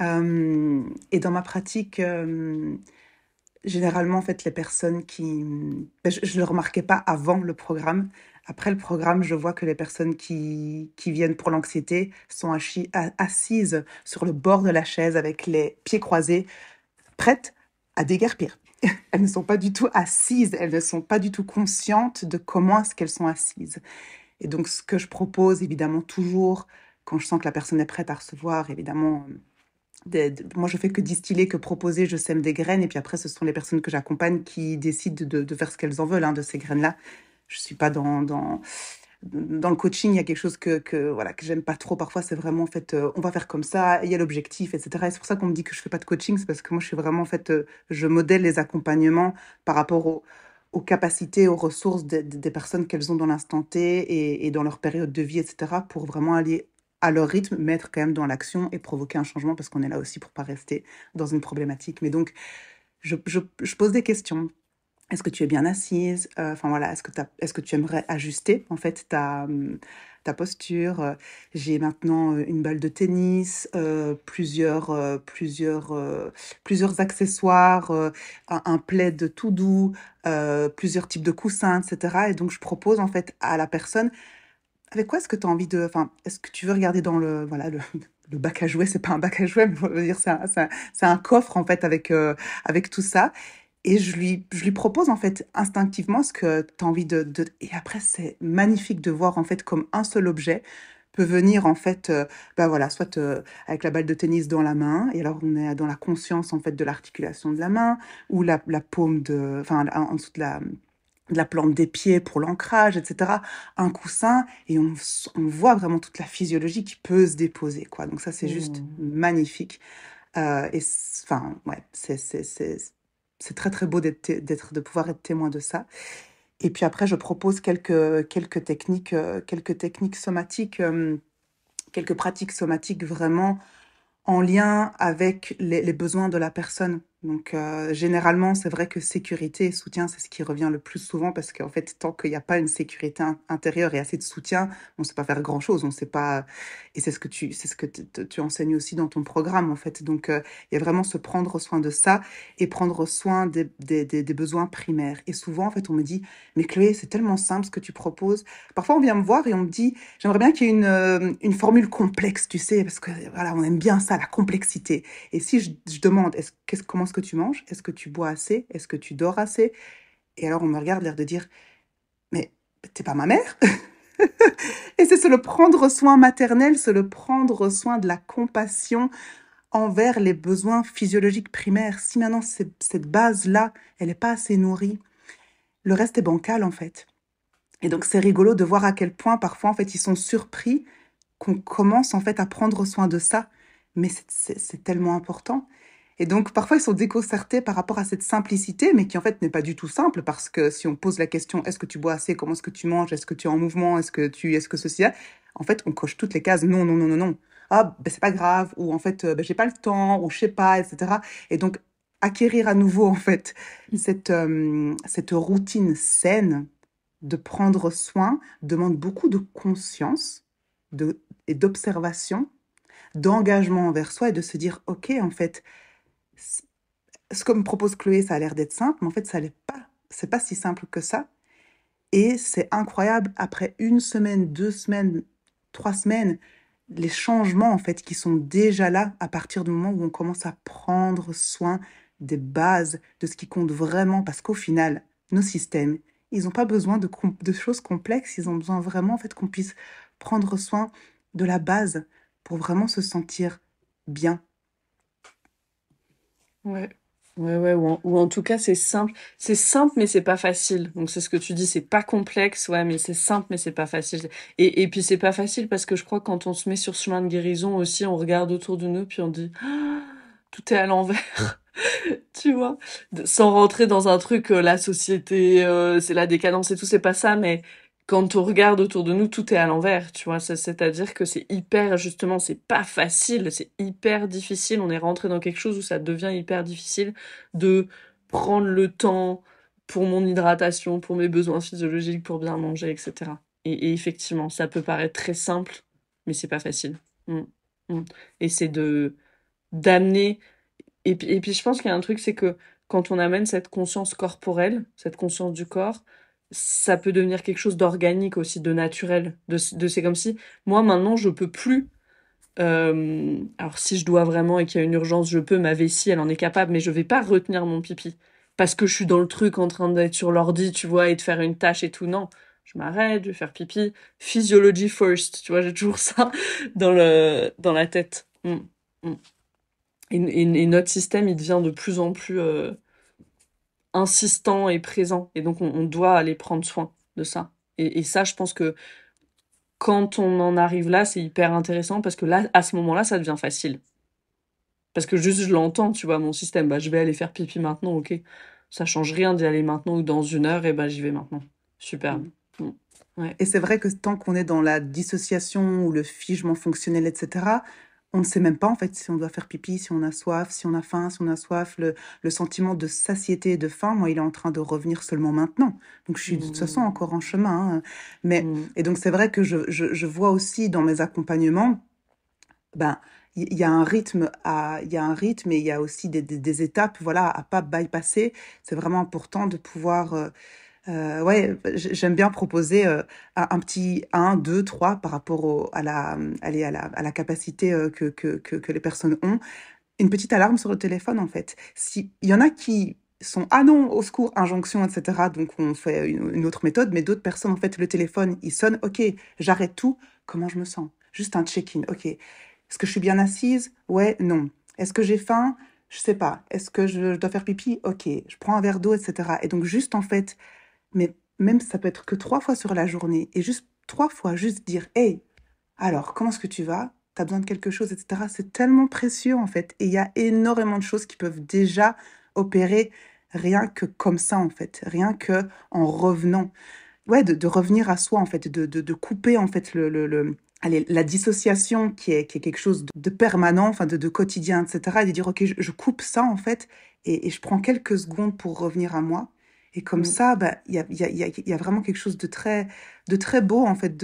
[SPEAKER 2] Euh, et dans ma pratique, euh, généralement, en fait, les personnes qui... Ben, je ne le remarquais pas avant le programme. Après le programme, je vois que les personnes qui, qui viennent pour l'anxiété sont assises sur le bord de la chaise avec les pieds croisés, prêtes à déguerpir. elles ne sont pas du tout assises, elles ne sont pas du tout conscientes de comment est-ce qu'elles sont assises. Et donc ce que je propose, évidemment, toujours, quand je sens que la personne est prête à recevoir, évidemment, euh, moi je fais que distiller, que proposer, je sème des graines, et puis après ce sont les personnes que j'accompagne qui décident de, faire ce qu'elles en veulent hein, de ces graines-là. Je ne suis pas dans... dans dans le coaching, il y a quelque chose que, que voilà que j'aime pas trop parfois. C'est vraiment en fait, euh, on va faire comme ça. Il y a l'objectif, etc. Et c'est pour ça qu'on me dit que je fais pas de coaching, c'est parce que moi je suis vraiment en fait, euh, je modèle les accompagnements par rapport aux, capacités, aux ressources des personnes qu'elles ont dans l'instant T et, dans leur période de vie, etc. Pour vraiment aller à leur rythme, mettre quand même dans l'action et provoquer un changement parce qu'on est là aussi pour pas rester dans une problématique. Mais donc je, je, je pose des questions est-ce que tu es bien assise euh, Enfin voilà, est-ce que, est que, tu aimerais ajuster en fait ta, hum, ta posture euh, J'ai maintenant euh, une balle de tennis, plusieurs, plusieurs, plusieurs accessoires, un, plaid tout doux, plusieurs types de coussins, etc. Et donc je propose en fait à la personne avec quoi est-ce que tu as envie de. Enfin, est-ce que tu veux regarder dans le. Voilà, le, bac à jouets, c'est pas un bac à jouets, mais dire, c'est un, un, coffre en fait avec, avec tout ça. Et je lui, lui propose en fait instinctivement ce que tu as envie de, Et après, c'est magnifique de voir en fait comme un seul objet peut venir en fait, euh, bah, voilà, soit euh, avec la balle de tennis dans la main, et alors on est dans la conscience en fait de l'articulation de la main, ou la, paume de, enfin en dessous de la, la plante des pieds pour l'ancrage, etc. Un coussin, et on, voit vraiment toute la physiologie qui peut se déposer, quoi. Donc ça, c'est juste mmh. magnifique. Euh, et enfin, ouais, c'est c'est très très beau d'être, de pouvoir être témoin de ça. Et puis après, je propose quelques, quelques, techniques, euh, quelques techniques somatiques, euh, quelques pratiques somatiques vraiment en lien avec les, les besoins de la personne. Donc euh, généralement, c'est vrai que sécurité et soutien, c'est ce qui revient le plus souvent parce qu'en fait, tant qu'il n'y a pas une sécurité intérieure et assez de soutien, on ne sait pas faire grand chose. On sait pas. Et c'est ce que tu, c'est ce que tu enseignes aussi dans ton programme en fait. Donc euh, il y a vraiment se prendre soin de ça et prendre soin des, des, besoins primaires. Et souvent, en fait, on me dit, mais Chloé, c'est tellement simple ce que tu proposes. Parfois, on vient me voir et on me dit, j'aimerais bien qu'il y ait une, euh, une formule complexe, tu sais, parce que voilà, on aime bien ça, la complexité. Et si je, je demande, est-ce, qu'est-ce, que tu manges Est-ce que tu bois assez Est-ce que tu dors assez Et alors on me regarde l'air de dire Mais t'es pas ma mère Et c'est se le prendre soin maternel, se le prendre soin de la compassion envers les besoins physiologiques primaires. Si maintenant cette base-là, elle n'est pas assez nourrie, le reste est bancal en fait. Et donc c'est rigolo de voir à quel point parfois en fait ils sont surpris qu'on commence en fait à prendre soin de ça. Mais c'est tellement important. Et donc parfois ils sont déconcertés par rapport à cette simplicité, mais qui en fait n'est pas du tout simple parce que si on pose la question est-ce que tu bois assez, comment est-ce que tu manges, est-ce que tu es en mouvement, est-ce que tu, est-ce que ceci, en fait on coche toutes les cases non non non non non ah ben c'est pas grave ou en fait euh, ben, j'ai pas le temps ou je sais pas etc. Et donc acquérir à nouveau en fait cette euh, cette routine saine de prendre soin demande beaucoup de conscience de, et d'observation, d'engagement envers soi et de se dire ok en fait ce que me propose Chloé, ça a l'air d'être simple, mais en fait, ça l'est pas. C'est pas si simple que ça. Et c'est incroyable, après une semaine, deux semaines, trois semaines, les changements en fait qui sont déjà là à partir du moment où on commence à prendre soin des bases, de ce qui compte vraiment, parce qu'au final, nos systèmes, ils n'ont pas besoin de, de, choses complexes, ils ont besoin vraiment en fait qu'on puisse prendre soin de la base pour vraiment se sentir
[SPEAKER 1] bien, Ouais. Ouais, ouais, ou, en, tout cas, c'est simple. C'est simple, mais c'est pas facile. Donc, c'est ce que tu dis, c'est pas complexe, ouais, mais c'est simple, mais c'est pas facile. Et, et puis, c'est pas facile parce que je crois que quand on se met sur ce chemin de guérison aussi, on regarde autour de nous, puis on dit, «Ah, tout est à l'envers. tu vois, sans rentrer dans un truc, euh, la société, euh, c'est la décadence et tout, c'est pas ça, mais quand on regarde autour de nous, tout est à l'envers, tu vois. C'est-à-dire que c'est hyper, justement, c'est pas facile, c'est hyper difficile. On est rentré dans quelque chose où ça devient hyper difficile de prendre le temps pour mon hydratation, pour mes besoins physiologiques, pour bien manger, etc. Et, effectivement, ça peut paraître très simple, mais c'est pas facile. Mmh. Mmh. Et c'est de d'amener. Et, et puis je pense qu'il y a un truc, c'est que quand on amène cette conscience corporelle, cette conscience du corps, ça peut devenir quelque chose d'organique aussi, de naturel. De, c'est comme si moi maintenant je peux plus. Euh, alors si je dois vraiment et qu'il y a une urgence, je peux. Ma vessie, elle en est capable, mais je vais pas retenir mon pipi parce que je suis dans le truc en train d'être sur l'ordi, tu vois, et de faire une tâche et tout. Non, je m'arrête, je vais faire pipi. Physiology first, tu vois, j'ai toujours ça dans le dans la tête. Mm, mm. Et, notre système, il devient de plus en plus euh, insistant et présent. Et donc, on, doit aller prendre soin de ça. Et, ça, je pense que quand on en arrive là, c'est hyper intéressant parce que là, à ce moment-là, ça devient facile. Parce que juste, je l'entends, tu vois, mon système, bah, je vais aller faire pipi maintenant, ok. Ça change rien d'y aller maintenant ou dans une heure, et bah, j'y vais maintenant. Super. Mm. Mm. Et c'est
[SPEAKER 2] vrai que tant qu'on est dans la dissociation ou le figement fonctionnel, etc., on ne sait même pas en fait si on doit faire pipi, si on a soif, si on a faim, si on a soif. Le, sentiment de satiété et de faim, moi, il est en train de revenir seulement maintenant. Donc je suis de toute façon mmh. encore en chemin. Hein. Mais mmh. et donc c'est vrai que je, vois aussi dans mes accompagnements, ben il y, a un rythme à il y a un rythme et il y a aussi des, étapes voilà à pas bypasser c'est vraiment important de pouvoir euh, euh, ouais, j'aime bien proposer euh, un, petit 1, 2, 3 par rapport à, la, à, la, capacité euh, que, que, les personnes ont. Une petite alarme sur le téléphone, en fait. S'il y en a qui sont ah non au secours injonction etc donc on fait une, autre méthode mais d'autres personnes en fait le téléphone il sonne ok j'arrête tout comment je me sens juste un check-in ok est-ce que je suis bien assise ouais non est-ce que j'ai faim je sais pas est-ce que je dois faire pipi ok je prends un verre d'eau etc et donc juste en fait mais même ça peut être que trois fois sur la journée, et juste trois fois, juste dire Hey, alors comment est-ce que tu vas T'as besoin de quelque chose, etc. C'est tellement précieux en fait, et il y a énormément de choses qui peuvent déjà opérer rien que comme ça en fait, rien que en revenant. Ouais, de, revenir à soi en fait, de, couper en fait le, la dissociation qui est, quelque chose de permanent, enfin de, quotidien, etc. Et de dire, OK, je, coupe ça en fait et, je prends quelques secondes pour revenir à moi. Et comme mmh. ça, bah, il y, a, y, a, y, a, vraiment quelque chose de très, de très beau, en fait,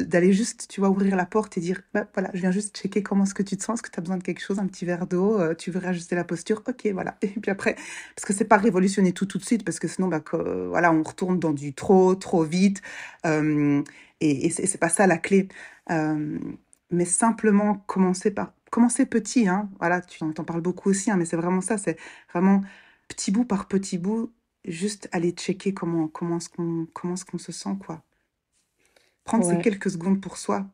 [SPEAKER 2] d'aller de, juste, tu vois, ouvrir la porte et dire, bah, voilà, je viens juste checker comment est-ce que tu te sens, est-ce que tu as besoin de quelque chose, un petit verre d'eau, euh, tu veux réajuster la posture, ok, voilà. Et puis après, parce que c'est pas révolutionner tout tout de suite, parce que sinon, bah, voilà, on retourne dans du trop, trop vite. Euh, et, et c'est pas ça la clé. Euh, mais simplement commencer par commencer petit, hein. Voilà, tu en parles beaucoup aussi, hein, mais c'est vraiment ça, c'est vraiment petit bout par petit bout juste aller checker comment, comment est-ce qu'on comment est qu'on se sent, quoi. Prendre ces quelques secondes pour soi.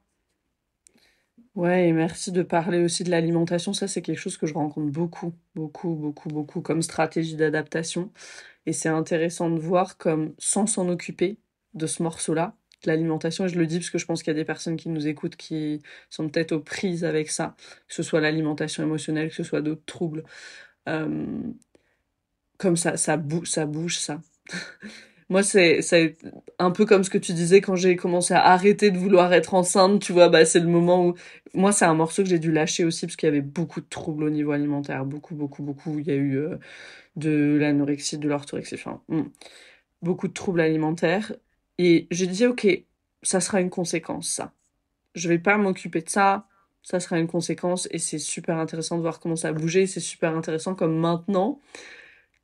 [SPEAKER 1] Ouais, et merci de parler aussi de l'alimentation. Ça, c'est quelque chose que je rencontre beaucoup, beaucoup, beaucoup, beaucoup comme stratégie d'adaptation. Et c'est intéressant de voir comme, sans s'en occuper de ce morceau-là, de l'alimentation, et je le dis parce que je pense qu'il y a des personnes qui nous écoutent qui sont peut-être aux prises avec ça, que ce soit l'alimentation émotionnelle, que ce soit d'autres troubles. Euh, comme ça, ça, ça bouge, ça. Moi, c'est un peu comme ce que tu disais quand j'ai commencé à arrêter de vouloir être enceinte, tu vois, bah, c'est le moment où... Moi, c'est un morceau que j'ai dû lâcher aussi parce qu'il y avait beaucoup de troubles au niveau alimentaire, beaucoup, beaucoup, beaucoup. Il y a eu euh, de l'anorexie, de l'orthorexie, enfin, hmm, beaucoup de troubles alimentaires. Et j'ai dit, ok, ça sera une conséquence, ça. Je vais pas m'occuper de ça, ça sera une conséquence, et c'est super intéressant de voir comment ça a bougé, c'est super intéressant comme maintenant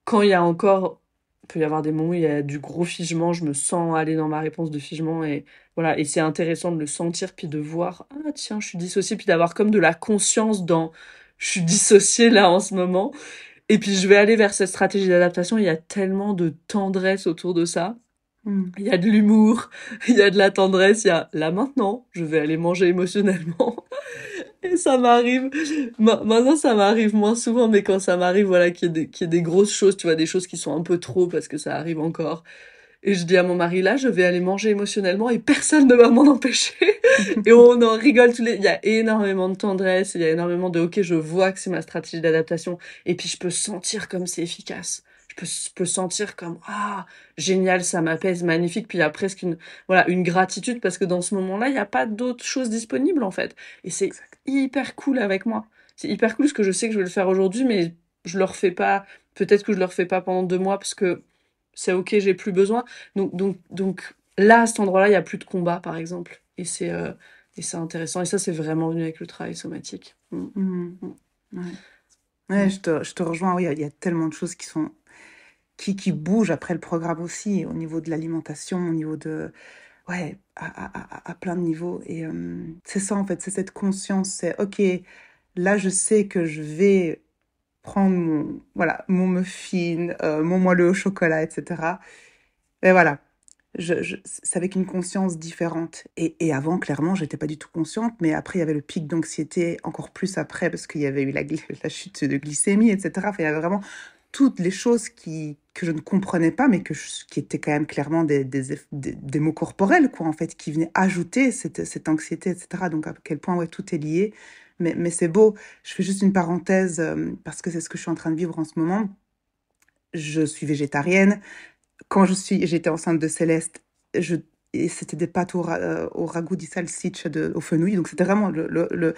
[SPEAKER 1] quand il y a encore, il peut y avoir des moments où il y a du gros figement, je me sens aller dans ma réponse de figement et voilà, et c'est intéressant de le sentir puis de voir, ah tiens, je suis dissociée, puis d'avoir comme de la conscience dans, je suis dissociée là en ce moment. Et puis je vais aller vers cette stratégie d'adaptation, il y a tellement de tendresse autour de ça. Hmm. Il y a de l'humour, il y a de la tendresse, il y a là maintenant, je vais aller manger émotionnellement et ça m'arrive. Maintenant, ça m'arrive moins souvent, mais quand ça m'arrive, voilà, qu'il y, ait des, des grosses choses, tu vois, des choses qui sont un peu trop parce que ça arrive encore. Et je dis à mon mari, là, je vais aller manger émotionnellement et personne ne va m'en empêcher. et on en rigole tous les. Il y a énormément de tendresse, il y a énormément de OK, je vois que c'est ma stratégie d'adaptation. Et puis, je peux sentir comme c'est efficace je peux, sentir comme ah génial, ça m'apaise, magnifique. Puis il y a presque une voilà une gratitude parce que dans ce moment-là, il n'y a pas d'autres choses disponibles. en fait. Et c'est hyper cool avec moi. C'est hyper cool parce que je sais que je vais le faire aujourd'hui, mais je le refais pas. Peut-être que je le refais pas pendant deux mois parce que c'est ok, j'ai plus besoin. Donc donc donc là à cet endroit-là, il y a plus de combat par exemple. Et c'est euh, et c'est intéressant. Et ça, c'est vraiment venu avec le travail somatique.
[SPEAKER 2] Mm. Mmh. Mm.
[SPEAKER 1] Ouais, mm. je, te, je, te, rejoins. Oui, il y a tellement de choses qui sont
[SPEAKER 2] qui, qui bouge après le programme aussi, au niveau de l'alimentation, au niveau de. Ouais, à, à, à plein de niveaux. Et euh, c'est ça, en fait, c'est cette conscience. C'est OK, là, je sais que je vais prendre mon, voilà, mon muffin, euh, mon moelleux au chocolat, etc. et voilà, je, je, c'est avec une conscience différente. Et, et avant, clairement, j'étais pas du tout consciente, mais après, il y avait le pic d'anxiété, encore plus après, parce qu'il y avait eu la, la chute de glycémie, etc. il y avait vraiment toutes les choses qui, que je ne comprenais pas, mais que qui étaient quand même clairement des, des, des, mots corporels, quoi, en fait, qui venaient ajouter cette, cette anxiété, etc. Donc, à quel point, ouais, tout est lié. Mais, mais c'est beau. Je fais juste une parenthèse, euh, parce que c'est ce que je suis en train de vivre en ce moment. Je suis végétarienne. Quand je suis, j'étais enceinte de Céleste, je c'était des pâtes au, euh, ragoût de ragoût de au fenouil. Donc, c'était vraiment le, le,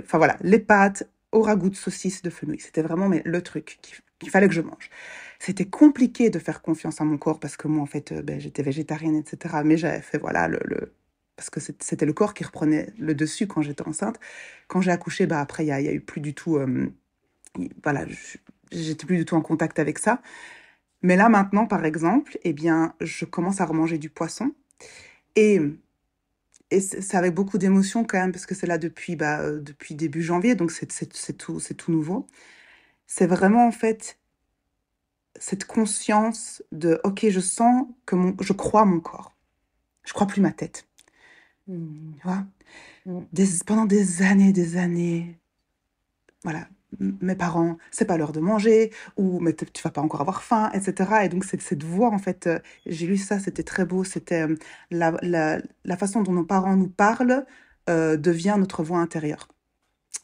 [SPEAKER 2] enfin voilà, les pâtes au ragoût de saucisse de fenouil. C'était vraiment mais, le truc qu'il fallait que je mange. C'était compliqué de faire confiance à mon corps parce que moi, en fait, euh, ben, j'étais végétarienne, etc. Mais j'avais fait, voilà, le, parce que c'était le corps qui reprenait le dessus quand j'étais enceinte. Quand j'ai accouché, bah après, il n'y a, eu plus du tout. Euh, voilà, j'étais plus du tout en contact avec ça. Mais là, maintenant, par exemple, eh bien, je commence à remanger du poisson. Et, et c'est avec beaucoup d'émotions quand même, parce que c'est là depuis, bah, euh, depuis début janvier, donc c'est tout, tout nouveau. C'est vraiment, en fait, cette conscience de ok je sens que mon, je crois mon corps je crois plus ma tête hmm. hmm. pendant des années des années voilà mes parents c'est pas l'heure de manger ou mais tu vas pas encore avoir faim etc et donc cette voix en fait euh, j'ai lu ça c'était très beau c'était euh, la, façon dont nos parents nous parlent euh, devient notre voix intérieure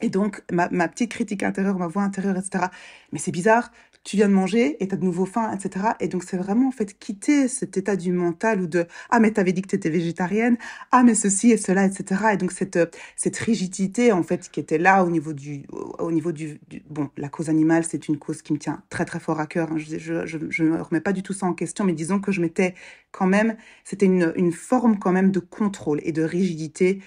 [SPEAKER 2] et donc, ma, ma, petite critique intérieure, ma voix intérieure, etc. Mais c'est bizarre, tu viens de manger et tu as de nouveau faim, etc. Et donc c'est vraiment en fait quitter cet état du mental ou de ah mais avais dit que végétarienne, ah mais ceci et cela, etc. Et donc cette cette rigidité en fait qui était là au niveau du au niveau du, bon la cause animale c'est une cause qui me tient très très fort à cœur. Hein. Je, ne remets pas du tout ça en question, mais disons que je m'étais quand même c'était une une forme quand même de contrôle et de rigidité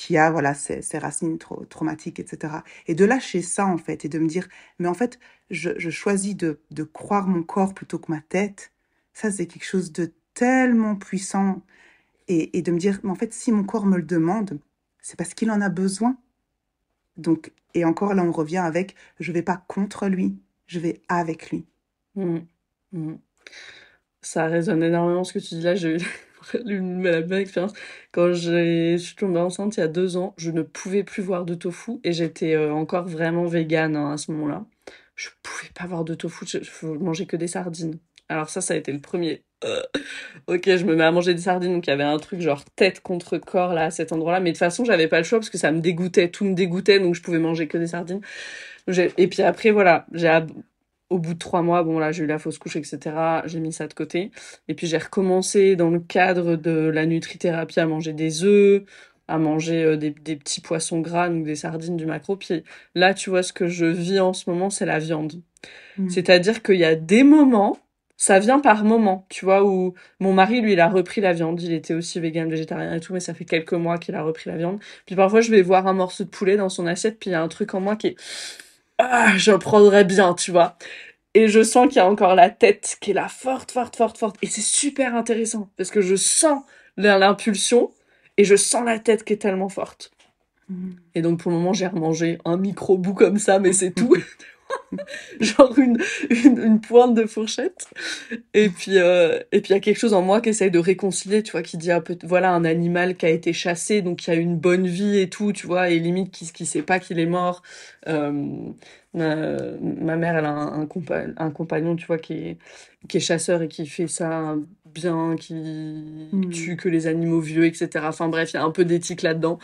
[SPEAKER 2] qui a voilà ses, racines trop traumatiques, etc. Et de lâcher ça en fait et de me dire mais en fait je, choisis de, croire mon corps plutôt que ma tête. Ça c'est quelque chose de tellement puissant et, de me dire mais en fait si mon corps me le demande c'est parce qu'il en a besoin. Donc et encore là on revient avec je vais pas contre lui, je vais avec lui. Mmh. Mmh.
[SPEAKER 1] Ça résonne énormément ce que tu dis là. Julie une, expérience. Quand je suis tombée enceinte il y a deux ans, je ne pouvais plus voir de tofu et j'étais euh, encore vraiment végane hein, à ce moment-là. Je pouvais pas voir de tofu, je, ne mangeais que des sardines. Alors ça, ça a été le premier. Euh, ok, je me mets à manger des sardines, donc il y avait un truc genre tête contre corps là, à cet endroit-là. Mais de toute façon, j'avais pas le choix parce que ça me dégoûtait, tout me dégoûtait, donc je pouvais manger que des sardines. Et puis après, voilà, j'ai au bout de trois mois, bon là j'ai eu la fausse couche, etc. J'ai mis ça de côté. Et puis j'ai recommencé dans le cadre de la nutrithérapie à manger des œufs, à manger euh, des, petits poissons gras, ou des sardines, du macro. Puis là, tu vois, ce que je vis en ce moment, c'est la viande. Mmh. C'est-à-dire qu'il y a des moments, ça vient par moments, tu vois, où mon mari, lui, il a repris la viande. Il était aussi vegan, végétarien et tout, mais ça fait quelques mois qu'il a repris la viande. Puis parfois, je vais voir un morceau de poulet dans son assiette, puis il y a un truc en moi qui est ah, je prendrais bien, tu vois. Et je sens qu'il y a encore la tête qui est là, forte, forte, forte, forte. Et c'est super intéressant, parce que je sens l'impulsion, et je sens la tête qui est tellement forte. Mm. Et donc pour le moment, j'ai remangé un micro bout comme ça, mais c'est tout. genre une, une, pointe de fourchette. Et puis, euh, et puis il y a quelque chose en moi qui essaye de réconcilier, tu vois, qui dit voilà, un animal qui a été chassé, donc qui a une bonne vie et tout, tu vois, et limite qui, qui sait pas qu'il est mort. Euh, ma mère, elle a un, compagnon, tu vois, qui qui est chasseur et qui fait ça bien, qui hmm. tue que les animaux vieux, etc. Enfin bref, il y a un peu d'éthique là-dedans.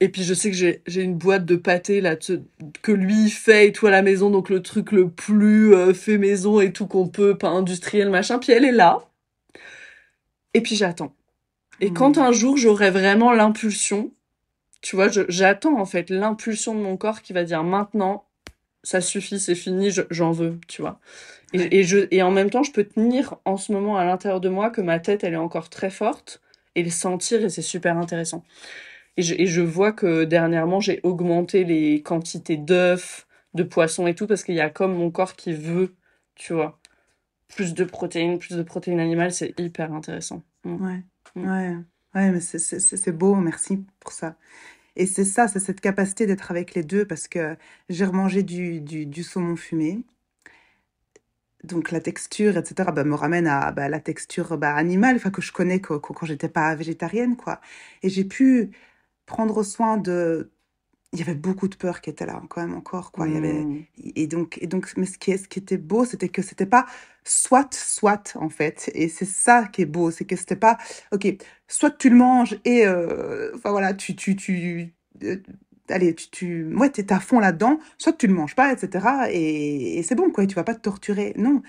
[SPEAKER 1] Et puis je sais que j'ai une boîte de pâté là que lui fait et tout à la maison, donc le truc le plus euh, fait maison et tout qu'on peut, pas industriel machin. Puis elle est là. Et puis j'attends. Et hmm. quand un jour j'aurai vraiment l'impulsion, tu vois, j'attends en fait l'impulsion de mon corps qui va dire maintenant, ça suffit, c'est fini, j'en veux, tu vois. Et, je, et en même temps, je peux tenir en ce moment à l'intérieur de moi que ma tête, elle est encore très forte et le sentir, et c'est super intéressant. Et je, vois que dernièrement, j'ai augmenté les quantités d'œufs, de poissons et tout, parce qu'il y a comme mon corps qui veut, tu vois, plus de protéines, plus de protéines animales, c'est hyper intéressant.
[SPEAKER 2] Mm. Ouais, mm. ouais, ouais, mais c'est beau, merci pour ça. Et c'est ça, c'est cette capacité d'être avec les deux, parce que j'ai remangé du, du saumon fumé, donc la texture, etc., bah, me ramène à bah, la texture bah, animale, que je connais quand j'étais pas végétarienne, quoi. Et j'ai pu prendre soin de. Il y avait beaucoup de peur qui était là, quand même encore, quoi. Il y avait... Mmh. Et donc, et donc, mais ce qui, est, ce qui était beau, c'était que c'était pas soit, soit, en fait. Et c'est ça qui est beau, c'est que c'était pas, ok, soit tu le manges et, euh, enfin voilà, tu, tu, tu, euh, allez, tu, tu es à fond là-dedans, soit tu le manges pas, etc. Et, c'est bon, quoi, tu vas pas te torturer. Non,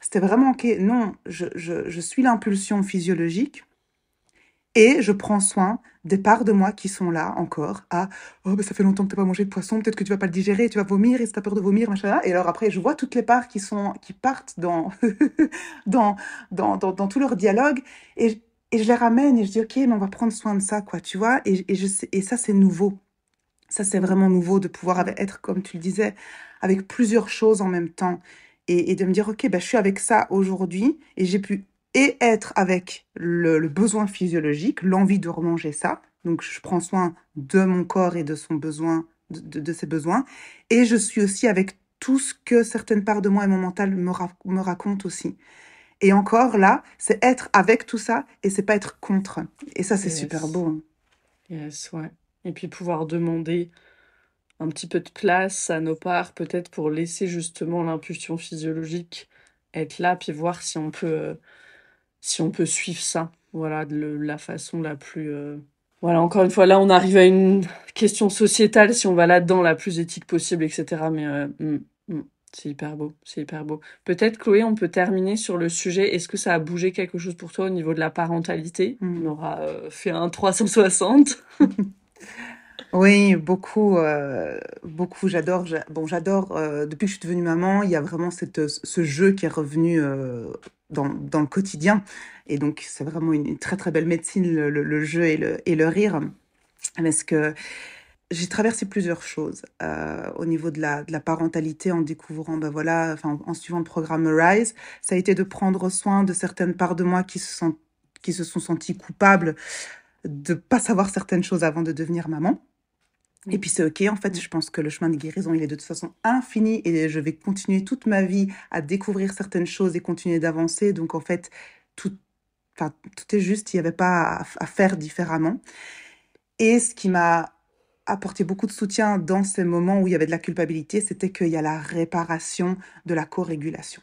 [SPEAKER 2] c'était vraiment, ok, non, je, suis l'impulsion physiologique et je prends soin des parts de moi qui sont là encore à oh, bah, ça fait longtemps que t'as pas mangé de poisson peut-être que tu vas pas le digérer tu vas vomir et si as peur de vomir machin et alors après je vois toutes les parts qui sont qui partent dans dans, dans, dans, dans, tout leur dialogue et, je les ramène et je dis ok mais on va prendre soin de ça quoi tu vois et, et, je, et ça c'est nouveau ça, c'est vraiment nouveau de pouvoir être, comme tu le disais, avec plusieurs choses en même temps et, de me dire, OK, bah, je suis avec ça aujourd'hui et j'ai pu être avec le, besoin physiologique, l'envie de remanger ça. Donc, je prends soin de mon corps et de son besoin, de, ses besoins. Et je suis aussi avec tout ce que certaines parts de moi et mon mental me, racontent aussi. Et encore là, c'est être avec tout ça et c'est pas être contre. Et ça, c'est super
[SPEAKER 1] beau. Hein. Yes, ouais et puis pouvoir demander un petit peu de place à nos parts, peut-être pour laisser justement l'impulsion physiologique être là, puis voir si on peut, euh, si on peut suivre ça. Voilà, de la façon la plus. Euh, voilà, encore une fois, là, on arrive à une question sociétale, si on va là-dedans, la plus éthique possible, etc. Mais euh, hmm, hmm, c'est hyper beau, c'est hyper beau. Peut-être, Chloé, on peut terminer sur le sujet. Est-ce que ça a bougé quelque chose pour toi au niveau de la parentalité hmm. On aura fait un 360. Oui, beaucoup, euh, beaucoup.
[SPEAKER 2] J'adore. Bon, j'adore. Euh, depuis que je suis devenue maman, il y a vraiment cette, ce jeu qui est revenu euh, dans, dans le quotidien. Et donc, c'est vraiment une, très très belle médecine, le, jeu et le, et le rire, parce que j'ai traversé plusieurs choses au niveau de la, parentalité en découvrant, ben voilà, enfin, en, suivant le programme Rise. Ça a été de prendre soin de certaines parts de moi qui se sont qui se sont senties coupables de pas savoir certaines choses avant de devenir maman. Et puis c'est ok, en fait, mm. je pense que le chemin de guérison, il est de toute façon infini et je vais continuer toute ma vie à découvrir certaines choses et continuer d'avancer. Donc en fait, tout, enfin, tout est juste, il n'y avait pas à, à, faire différemment. Et ce qui m'a apporté beaucoup de soutien dans ces moments où il y avait de la culpabilité, c'était qu'il y a la réparation de la co-régulation.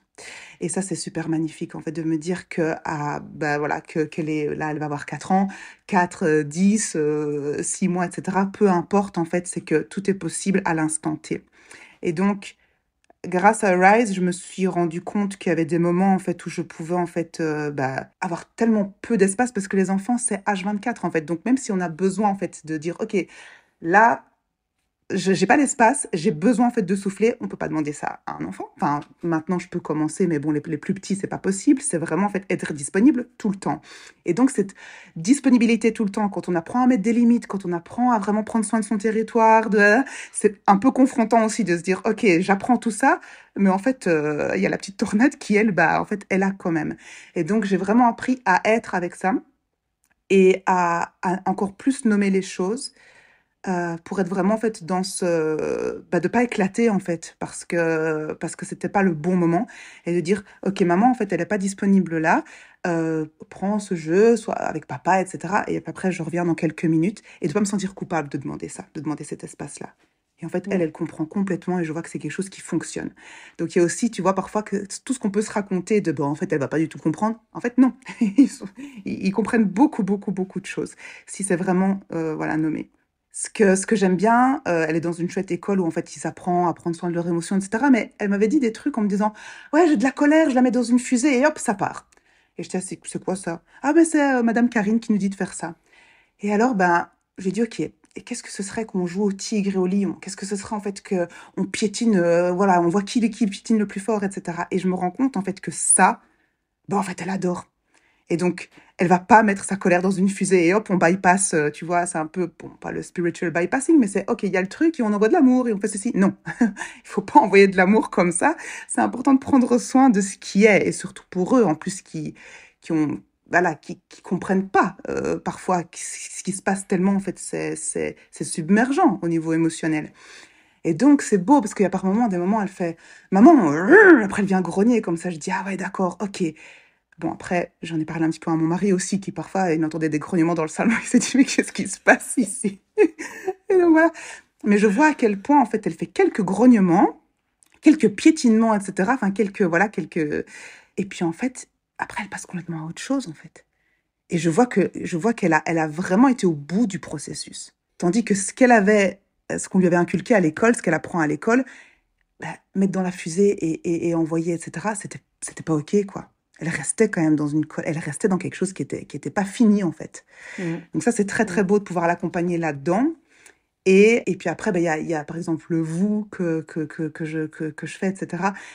[SPEAKER 2] Et ça, c'est super magnifique, en fait, de me dire que, ah, ben voilà, que, qu'elle est, là, elle va avoir 4 ans, 4, 10, 6 mois, etc. Peu importe, en fait, c'est que tout est possible à l'instant T. Et donc, grâce à Rise, je me suis rendu compte qu'il y avait des moments en fait où je pouvais en fait euh, bah, avoir tellement peu d'espace parce que les enfants c'est H24 en fait. Donc même si on a besoin en fait de dire ok là je j'ai pas l'espace, j'ai besoin en fait de souffler. On peut pas demander ça à un enfant. Enfin, maintenant je peux commencer, mais bon, les, les plus petits c'est pas possible. C'est vraiment en fait être disponible tout le temps. Et donc cette disponibilité tout le temps, quand on apprend à mettre des limites, quand on apprend à vraiment prendre soin de son territoire, de... c'est un peu confrontant aussi de se dire ok j'apprends tout ça, mais en fait euh, il y a la petite tornade qui elle bah en fait elle a quand même. Et donc j'ai vraiment appris à être avec ça et à encore plus nommer les choses euh, pour être vraiment en fait dans ce De bah, de pas éclater en fait parce que parce que c'était pas le bon moment et de dire ok maman en fait elle est pas disponible là euh, prends ce jeu soit avec papa etc et après je reviens dans quelques minutes et de pas me sentir coupable de demander ça de demander cet espace là et en fait, elle, elle comprend complètement et je vois que c'est quelque chose qui fonctionne. Donc, il y a aussi, tu vois, parfois que tout ce qu'on peut se raconter de, bon, bah, en fait, elle va pas du tout comprendre. En fait, non. ils, comprennent beaucoup, beaucoup, beaucoup de choses si c'est vraiment, euh, voilà, nommé ce que, ce que j'aime bien, euh, elle est dans une chouette école où en fait ils apprennent à prendre soin de leurs émotions, etc. Mais elle m'avait dit des trucs en me disant Ouais, j'ai de la colère, je la mets dans une fusée et hop, ça part. Et je disais C'est quoi ça Ah, mais ben, c'est euh, Madame Karine qui nous dit de faire ça. Et alors, ben, j'ai dit Ok, et qu'est-ce que ce serait qu'on joue au tigre et au lion Qu'est-ce que ce serait en fait que on piétine, euh, voilà, on voit qui, qui piétine le plus fort, etc. Et je me rends compte en fait que ça, ben en fait elle adore. Et donc, elle va pas mettre sa colère dans une fusée et hop, on bypass, euh, tu vois, c'est un peu, bon, pas le spiritual bypassing, mais c'est, ok, il y a le truc et on envoie de l'amour et on fait ceci. Non, il faut pas envoyer de l'amour comme ça. C'est important de prendre soin de ce qui est et surtout pour eux, en plus, qui, qui ont, voilà, qui, comprennent pas euh, parfois ce qui se passe tellement, en fait, c'est, c'est, submergent au niveau émotionnel. Et donc, c'est beau parce qu'il y a par moments, des moments, elle fait Maman, euh, après elle vient grogner comme ça. Je dis Ah ouais, d'accord, ok. Bon, après, j'en ai parlé un petit peu à mon mari aussi, qui parfois, il entendait des grognements dans le salon. Il s'est dit, mais qu'est-ce qui se passe ici Et voilà. Mais je vois à quel point, en fait, elle fait quelques grognements, quelques piétinements, etc. Enfin, quelques, voilà, quelques... Et puis, en fait, après, elle passe complètement à autre chose, en fait. Et je vois que, je vois qu'elle a, elle a vraiment été au bout du processus. Tandis que ce qu'elle avait, euh, ce qu'on lui avait inculqué à l'école, ce qu'elle apprend à l'école, bah, mettre dans la fusée et, et envoyer, etc., c'était, c'était pas OK, quoi elle restait quand même dans une elle restait dans quelque chose qui était qui était pas fini en fait. Mm. Donc ça c'est très très mm. beau de pouvoir l'accompagner là-dedans. Et, et puis après, bah, il ben, y, a, y a par exemple le vous que, que, que, que je, que, que, je fais, etc.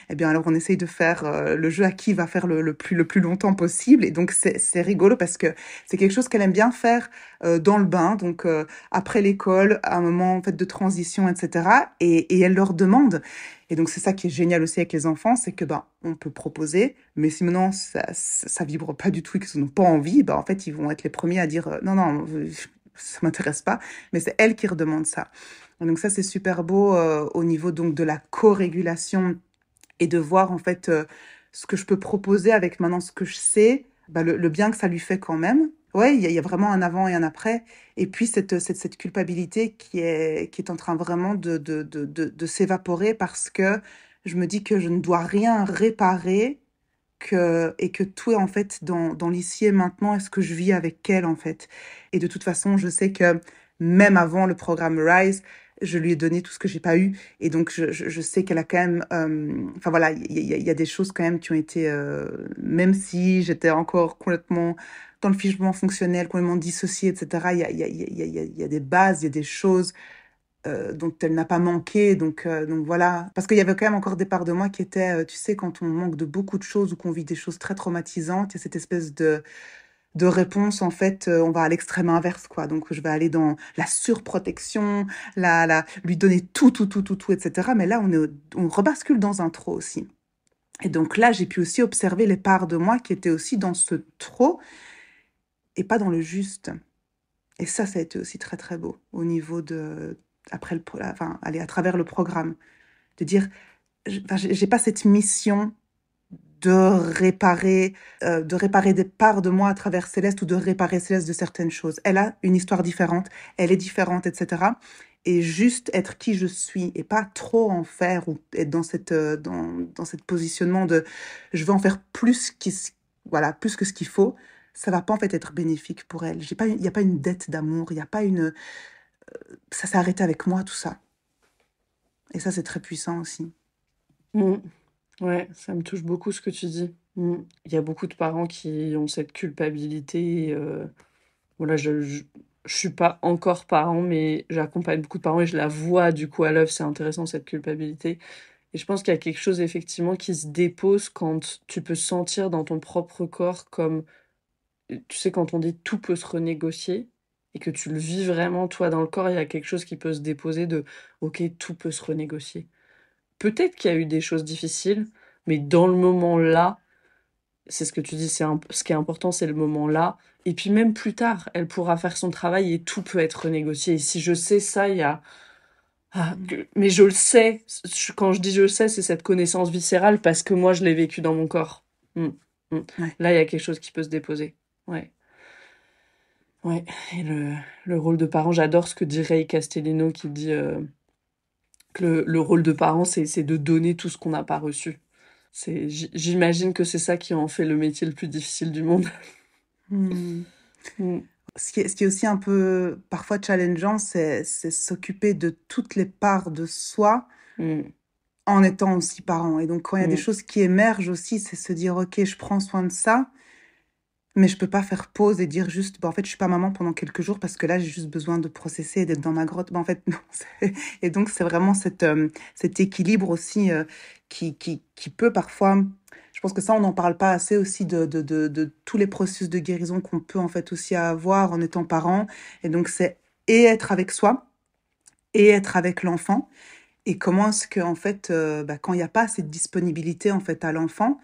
[SPEAKER 2] Et eh bien alors on essaye de faire euh, le jeu à qui va faire le, le, plus, le plus longtemps possible. Et donc c'est rigolo parce que c'est quelque chose qu'elle aime bien faire euh, dans le bain, donc euh, après l'école, à un moment en fait de transition, etc. Et, et elle leur demande. Et donc c'est ça qui est génial aussi avec les enfants, c'est que ben on peut proposer, mais si maintenant ça, ça, vibre pas du tout et qu'ils n'ont pas envie, ben en fait ils vont être les premiers à dire non non ça m'intéresse pas, mais c'est elle qui redemande ça. donc ça, c'est super beau euh, au niveau donc de la co-régulation et de voir en fait euh, ce que je peux proposer avec maintenant ce que je sais, bah, le, bien que ça lui fait quand même. Ouais, il y, a vraiment un avant et un après. Et puis cette, cette, culpabilité qui est, qui est en train vraiment de, de, de, de, de s'évaporer parce que je me dis que je ne dois rien réparer et que tout est en fait dans, l'ici et maintenant est ce que je vis avec elle en fait. Et de toute façon, je sais que même avant le programme Rise, je lui ai donné tout ce que j'ai pas eu et donc je, je, sais qu'elle a quand même euh, enfin voilà il y, a des choses quand même qui ont été euh, même si j'étais encore complètement dans le fichement fonctionnel complètement dissocié etc il y a, y a, a, y a des bases il y a des choses euh, dont elle n'a pas manqué. Donc, euh, donc voilà. Parce qu'il y avait quand même encore des parts de moi qui étaient, euh, tu sais, quand on manque de beaucoup de choses ou qu'on vit des choses très traumatisantes, il y a cette espèce de, de réponse, en fait, on va à l'extrême inverse, quoi. Donc, je vais aller dans la surprotection, la, la, lui donner tout, tout, tout, tout, tout, etc. Mais là, on, est, on rebascule dans un trop aussi. Et donc là, j'ai pu aussi observer les parts de moi qui étaient aussi dans ce trop et pas dans le juste. Et ça, ça a été aussi très, très beau au niveau de, après le, enfin, aller à travers le programme, de dire, j'ai pas cette mission de réparer, euh, de réparer des parts de moi à travers Céleste ou de réparer Céleste de certaines choses. Elle a une histoire différente, elle est différente, etc. Et juste être qui je suis et pas trop en faire ou être dans cette euh, dans, dans cette positionnement de je vais en faire plus qui voilà plus que ce qu'il faut ça va pas en fait être bénéfique pour elle. Il n'y a pas une dette d'amour, il n'y a pas une, ça s'est arrêté avec moi, tout ça. Et ça, c'est très
[SPEAKER 1] puissant aussi. Oui, mm. Ouais, ça me touche beaucoup ce que tu dis. Mm. Il y a beaucoup de parents qui ont cette culpabilité. Euh, voilà, je, ne suis pas encore parent, mais j'accompagne beaucoup de parents et je la vois du coup à l'œuvre. C'est intéressant cette culpabilité. Et je pense qu'il y a quelque chose effectivement qui se dépose quand tu peux sentir dans ton propre corps comme, tu sais, quand on dit tout peut se renégocier, et que tu le vis vraiment toi dans le corps, il y a quelque chose qui peut se déposer de OK, tout peut se renégocier. Peut-être qu'il y a eu des choses difficiles, mais dans le moment là, c'est ce que tu dis, c'est ce qui est important, c'est le moment là. Et puis même plus tard, elle pourra faire son travail et tout peut être renégocié. Et si je sais ça, il y a ah, mm. mais je le sais. Quand je dis je le sais, c'est cette connaissance viscérale parce que moi je l'ai vécu dans mon corps. Mm, mm. Là, il y a quelque chose qui peut se déposer. Ouais. Ouais, et le, le rôle de parent, j'adore ce que dit Ray Castellino qui dit euh, que le, rôle de parent, c'est de donner tout ce qu'on n'a pas reçu. J'imagine que c'est ça qui en fait le métier le plus difficile du monde. Hmm. Hmm. Ce, qui est, ce qui est aussi un
[SPEAKER 2] peu parfois challengeant, c'est s'occuper de toutes les parts de soi hmm. en étant aussi parent. Et donc quand il y a des choses qui émergent aussi, c'est se dire, OK, je prends soin de ça mais je peux pas faire pause et dire juste, bon, bah, en fait, je suis pas maman pendant quelques jours parce que là, j'ai juste besoin de processer et d'être dans ma grotte. Bah, en fait, non. Et donc, c'est vraiment euh, cet équilibre aussi euh, qui, qui, qui, peut parfois. Je pense que ça, on n'en parle pas assez aussi de, de, de, tous les processus de guérison qu'on peut en fait aussi avoir en étant parent. Et donc, c'est et être avec soi et être avec l'enfant. Et comment est-ce que, en fait, euh, bah, quand il n'y a pas cette disponibilité en fait à l'enfant,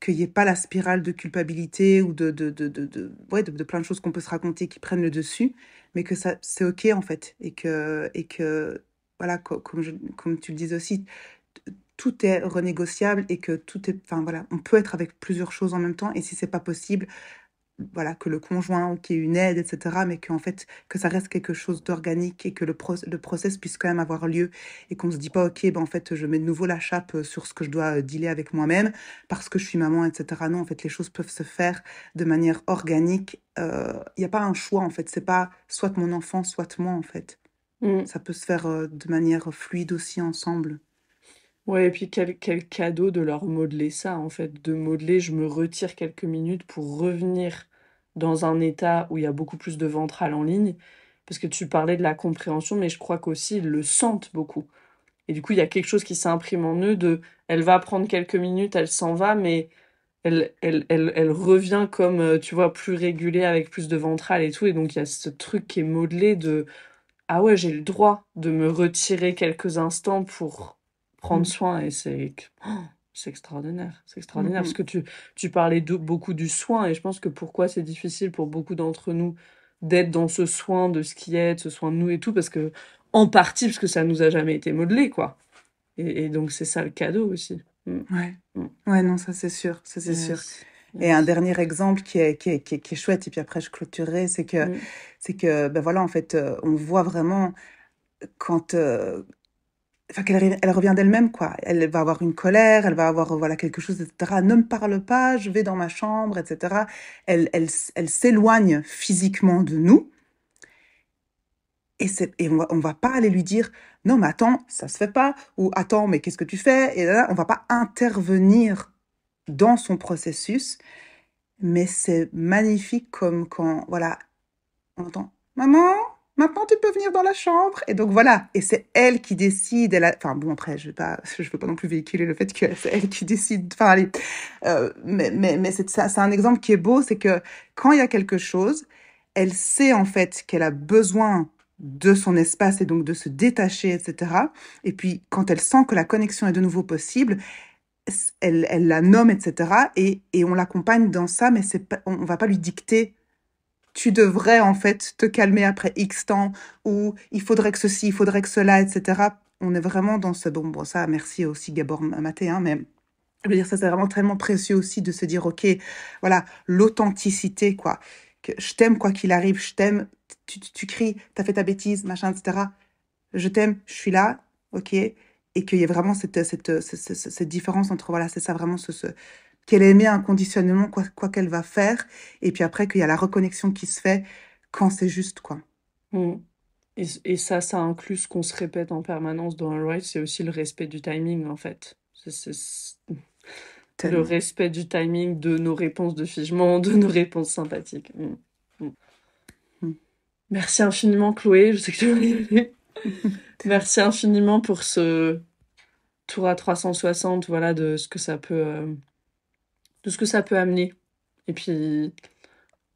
[SPEAKER 2] qu'il n'y ait pas la spirale de culpabilité ou de, de, de, de, ouais, de, plein de choses qu'on peut se raconter qui prennent le dessus, mais que ça, c'est OK en fait. Et que, et que voilà, comme, comme tu le disais aussi, tout est renégociable et que tout est. Enfin voilà, on peut être avec plusieurs choses en même temps et si c'est pas possible, voilà que le conjoint ou qu'il y ait une aide, etc. Mais en fait, que ça reste quelque chose d'organique et que le, pro process puisse quand même avoir lieu et qu'on se dit pas, ok, ben en fait, je mets de nouveau la chape euh, sur ce que je dois euh, dealer avec moi-même parce que je suis maman, etc. Non, en fait, les choses peuvent se faire de manière organique. Euh, il n'y a pas un choix, en fait. C'est pas soit mon enfant, soit moi, en fait. Mmh. Ça peut se faire de manière fluide aussi ensemble.
[SPEAKER 1] Ouais, et puis quel, cadeau de leur modeler ça, en fait, de modeler, je me retire quelques minutes pour revenir dans un état où il y a beaucoup plus de ventral en ligne, parce que tu parlais de la compréhension, mais je crois qu'aussi ils le sentent beaucoup. Et du coup, il y a quelque chose qui s'imprime en eux de, elle va prendre quelques minutes, elle s'en va, mais elle, elle, revient comme, euh, tu vois, plus régulée, avec plus de ventral et tout, et donc il y a ce truc qui est modelé de, ah ouais, j'ai le droit de me retirer quelques instants pour prendre mmh. soin et c'est oh, c'est extraordinaire, c'est mmh, extraordinaire parce mmh. que tu tu parlais beaucoup du soin et je pense que pourquoi c'est difficile pour beaucoup d'entre nous d'être dans ce soin de ce qui est, ce soin de nous et tout parce que en partie parce que ça nous a jamais été modelé quoi. Et, donc c'est ça le cadeau aussi. Ouais. Ouais non ça c'est sûr, ça c'est sûr.
[SPEAKER 2] Et un dernier exemple qui est, qui est, qui, chouette, et puis après je clôturerai, c'est que, c'est que ben voilà, en fait, euh, on voit vraiment quand, euh, enfin elle revient d'elle-même quoi. Elle va avoir une colère, elle va avoir voilà quelque chose, etc. Ne me parle pas, je vais dans ma chambre, etc. Elle, elle, elle s'éloigne physiquement de nous. Et, et on, va, va pas aller lui dire non mais attends ça se fait pas ou attends mais qu'est-ce que tu fais et là, on va pas intervenir dans son processus mais c'est magnifique comme quand voilà on entend maman maintenant tu peux venir dans la chambre. Et donc voilà, et c'est elle qui décide. Elle Enfin bon, après, je ne veux, veux pas non plus véhiculer le fait que c'est elle qui décide. Enfin allez, euh, mais, mais, mais c'est un exemple qui est beau, c'est que quand il y a quelque chose, elle sait en fait qu'elle a besoin de son espace et donc de se détacher, etc. Et puis quand elle sent que la connexion est de nouveau possible, elle, la nomme, etc. Et, on l'accompagne dans ça, mais on va pas lui dicter tu devrais en fait te calmer après X temps ou il faudrait que ceci, il faudrait que cela, etc. On est vraiment dans ce bon, bon ça, merci aussi Gabor Maté, hein, mais je veux dire, ça c'est vraiment tellement précieux aussi de se dire, ok, voilà, l'authenticité, quoi. Que je t'aime quoi qu'il arrive, je t'aime, tu, tu, tu cries, t'as fait ta bêtise, machin, etc. Je t'aime, je suis là, ok. Et qu'il y ait vraiment cette, cette, différence entre, voilà, c'est ça vraiment ce qu'elle émet un inconditionnellement, quoi, quoi qu'elle va faire. Et puis après, qu'il y a la reconnexion qui se fait quand c'est juste, quoi.
[SPEAKER 1] Mm. Et, ça, ça inclut ce qu'on se répète en permanence dans un ride, c'est aussi le respect du timing, en fait. le respect du timing de nos réponses de figement, de nos réponses sympathiques. Mm. Mm. Merci infiniment, Chloé. Je sais que tu vas y Merci infiniment pour ce tour à 360, voilà, de ce que ça peut euh, tout ce que ça peut amener. Et puis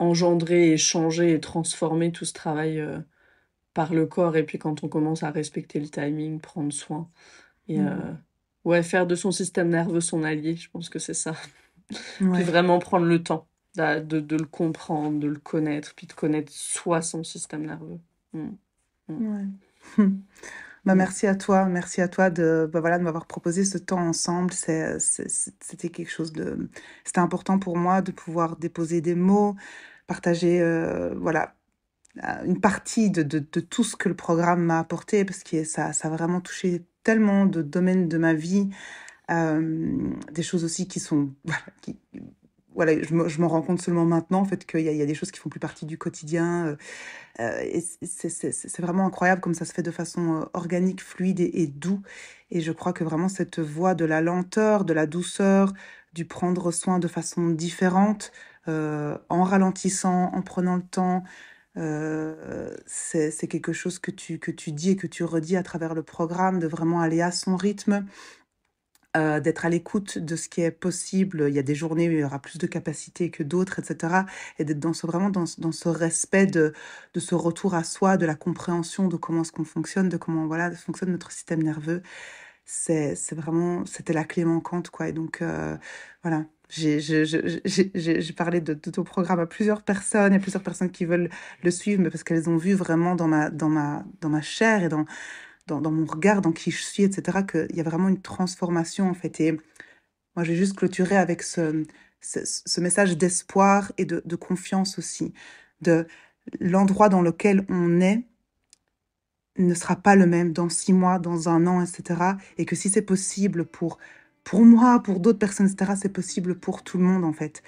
[SPEAKER 1] engendrer et changer et transformer tout ce travail euh, par le corps. Et puis quand on commence à respecter le timing, prendre soin. Et mmh. euh, ouais, faire de son système nerveux son allié, je pense que c'est ça. vraiment prendre le temps de, le comprendre, de le connaître, puis de connaître soi son système nerveux. Mmh.
[SPEAKER 2] Mmh. Bah, merci à toi, merci à toi de, bah, voilà, de m'avoir proposé ce temps ensemble. C'était quelque chose de, c'était important pour moi de pouvoir déposer des mots, partager, euh, voilà, euh, une partie de, de, tout ce que le programme m'a apporté parce que ça, ça a vraiment touché tellement de domaines de ma vie, euh, des choses aussi qui sont, qui, je, m'en rends compte seulement maintenant, en fait, qu'il y, a, y a des choses qui font plus partie du quotidien. Euh, euh, c'est, vraiment incroyable comme ça se fait de façon euh, organique, fluide et, doux. Et je crois que vraiment cette voie de la lenteur, de la douceur, du prendre soin de façon différente, en ralentissant, en prenant le temps, c'est, quelque chose que tu, que tu dis et que tu redis à travers le programme, de vraiment aller à son rythme, euh, d'être à l'écoute de ce qui est possible. Il y a des journées où il y aura plus de capacités que d'autres, etc. Et d'être dans ce, vraiment dans, dans ce respect de, de, ce retour à soi, de la compréhension de comment ce qu'on fonctionne, de comment voilà fonctionne notre système nerveux. C'est vraiment, c'était la clé manquante, quoi. Et donc, euh, voilà, j'ai parlé de, ton programme à plusieurs personnes, il y a plusieurs personnes qui veulent le suivre, mais parce qu'elles ont vu vraiment dans ma, dans ma, dans ma chair et dans, dans, mon regard, dans qui je suis, etc., qu'il y a vraiment une transformation, en fait. Et moi, j'ai juste clôturé avec ce, message d'espoir et de, de confiance aussi, de l'endroit dans lequel on est ne sera pas le même dans six mois, dans un an, etc. Et que si c'est possible pour, pour moi, pour d'autres personnes, etc., c'est possible pour tout le monde, en fait.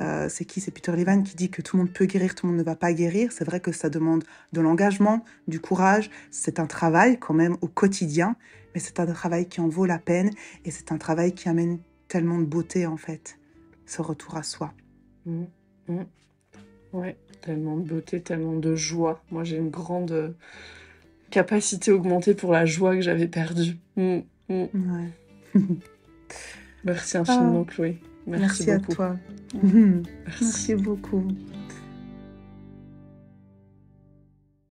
[SPEAKER 2] Euh, c'est qui C'est Peter Levan qui dit que tout le monde peut guérir, tout le monde ne va pas guérir. C'est vrai que ça demande de l'engagement, du courage. C'est un travail quand même au quotidien, mais c'est un travail qui en vaut la peine et c'est un travail qui amène tellement de beauté en fait, ce retour à soi.
[SPEAKER 1] Mmh, mmh. Ouais, tellement de beauté, tellement de joie. Moi, j'ai une grande euh, capacité augmentée pour la joie que j'avais perdue. Mmh, Merci infiniment, ah. Chloé. Merci, à toi. Merci beaucoup.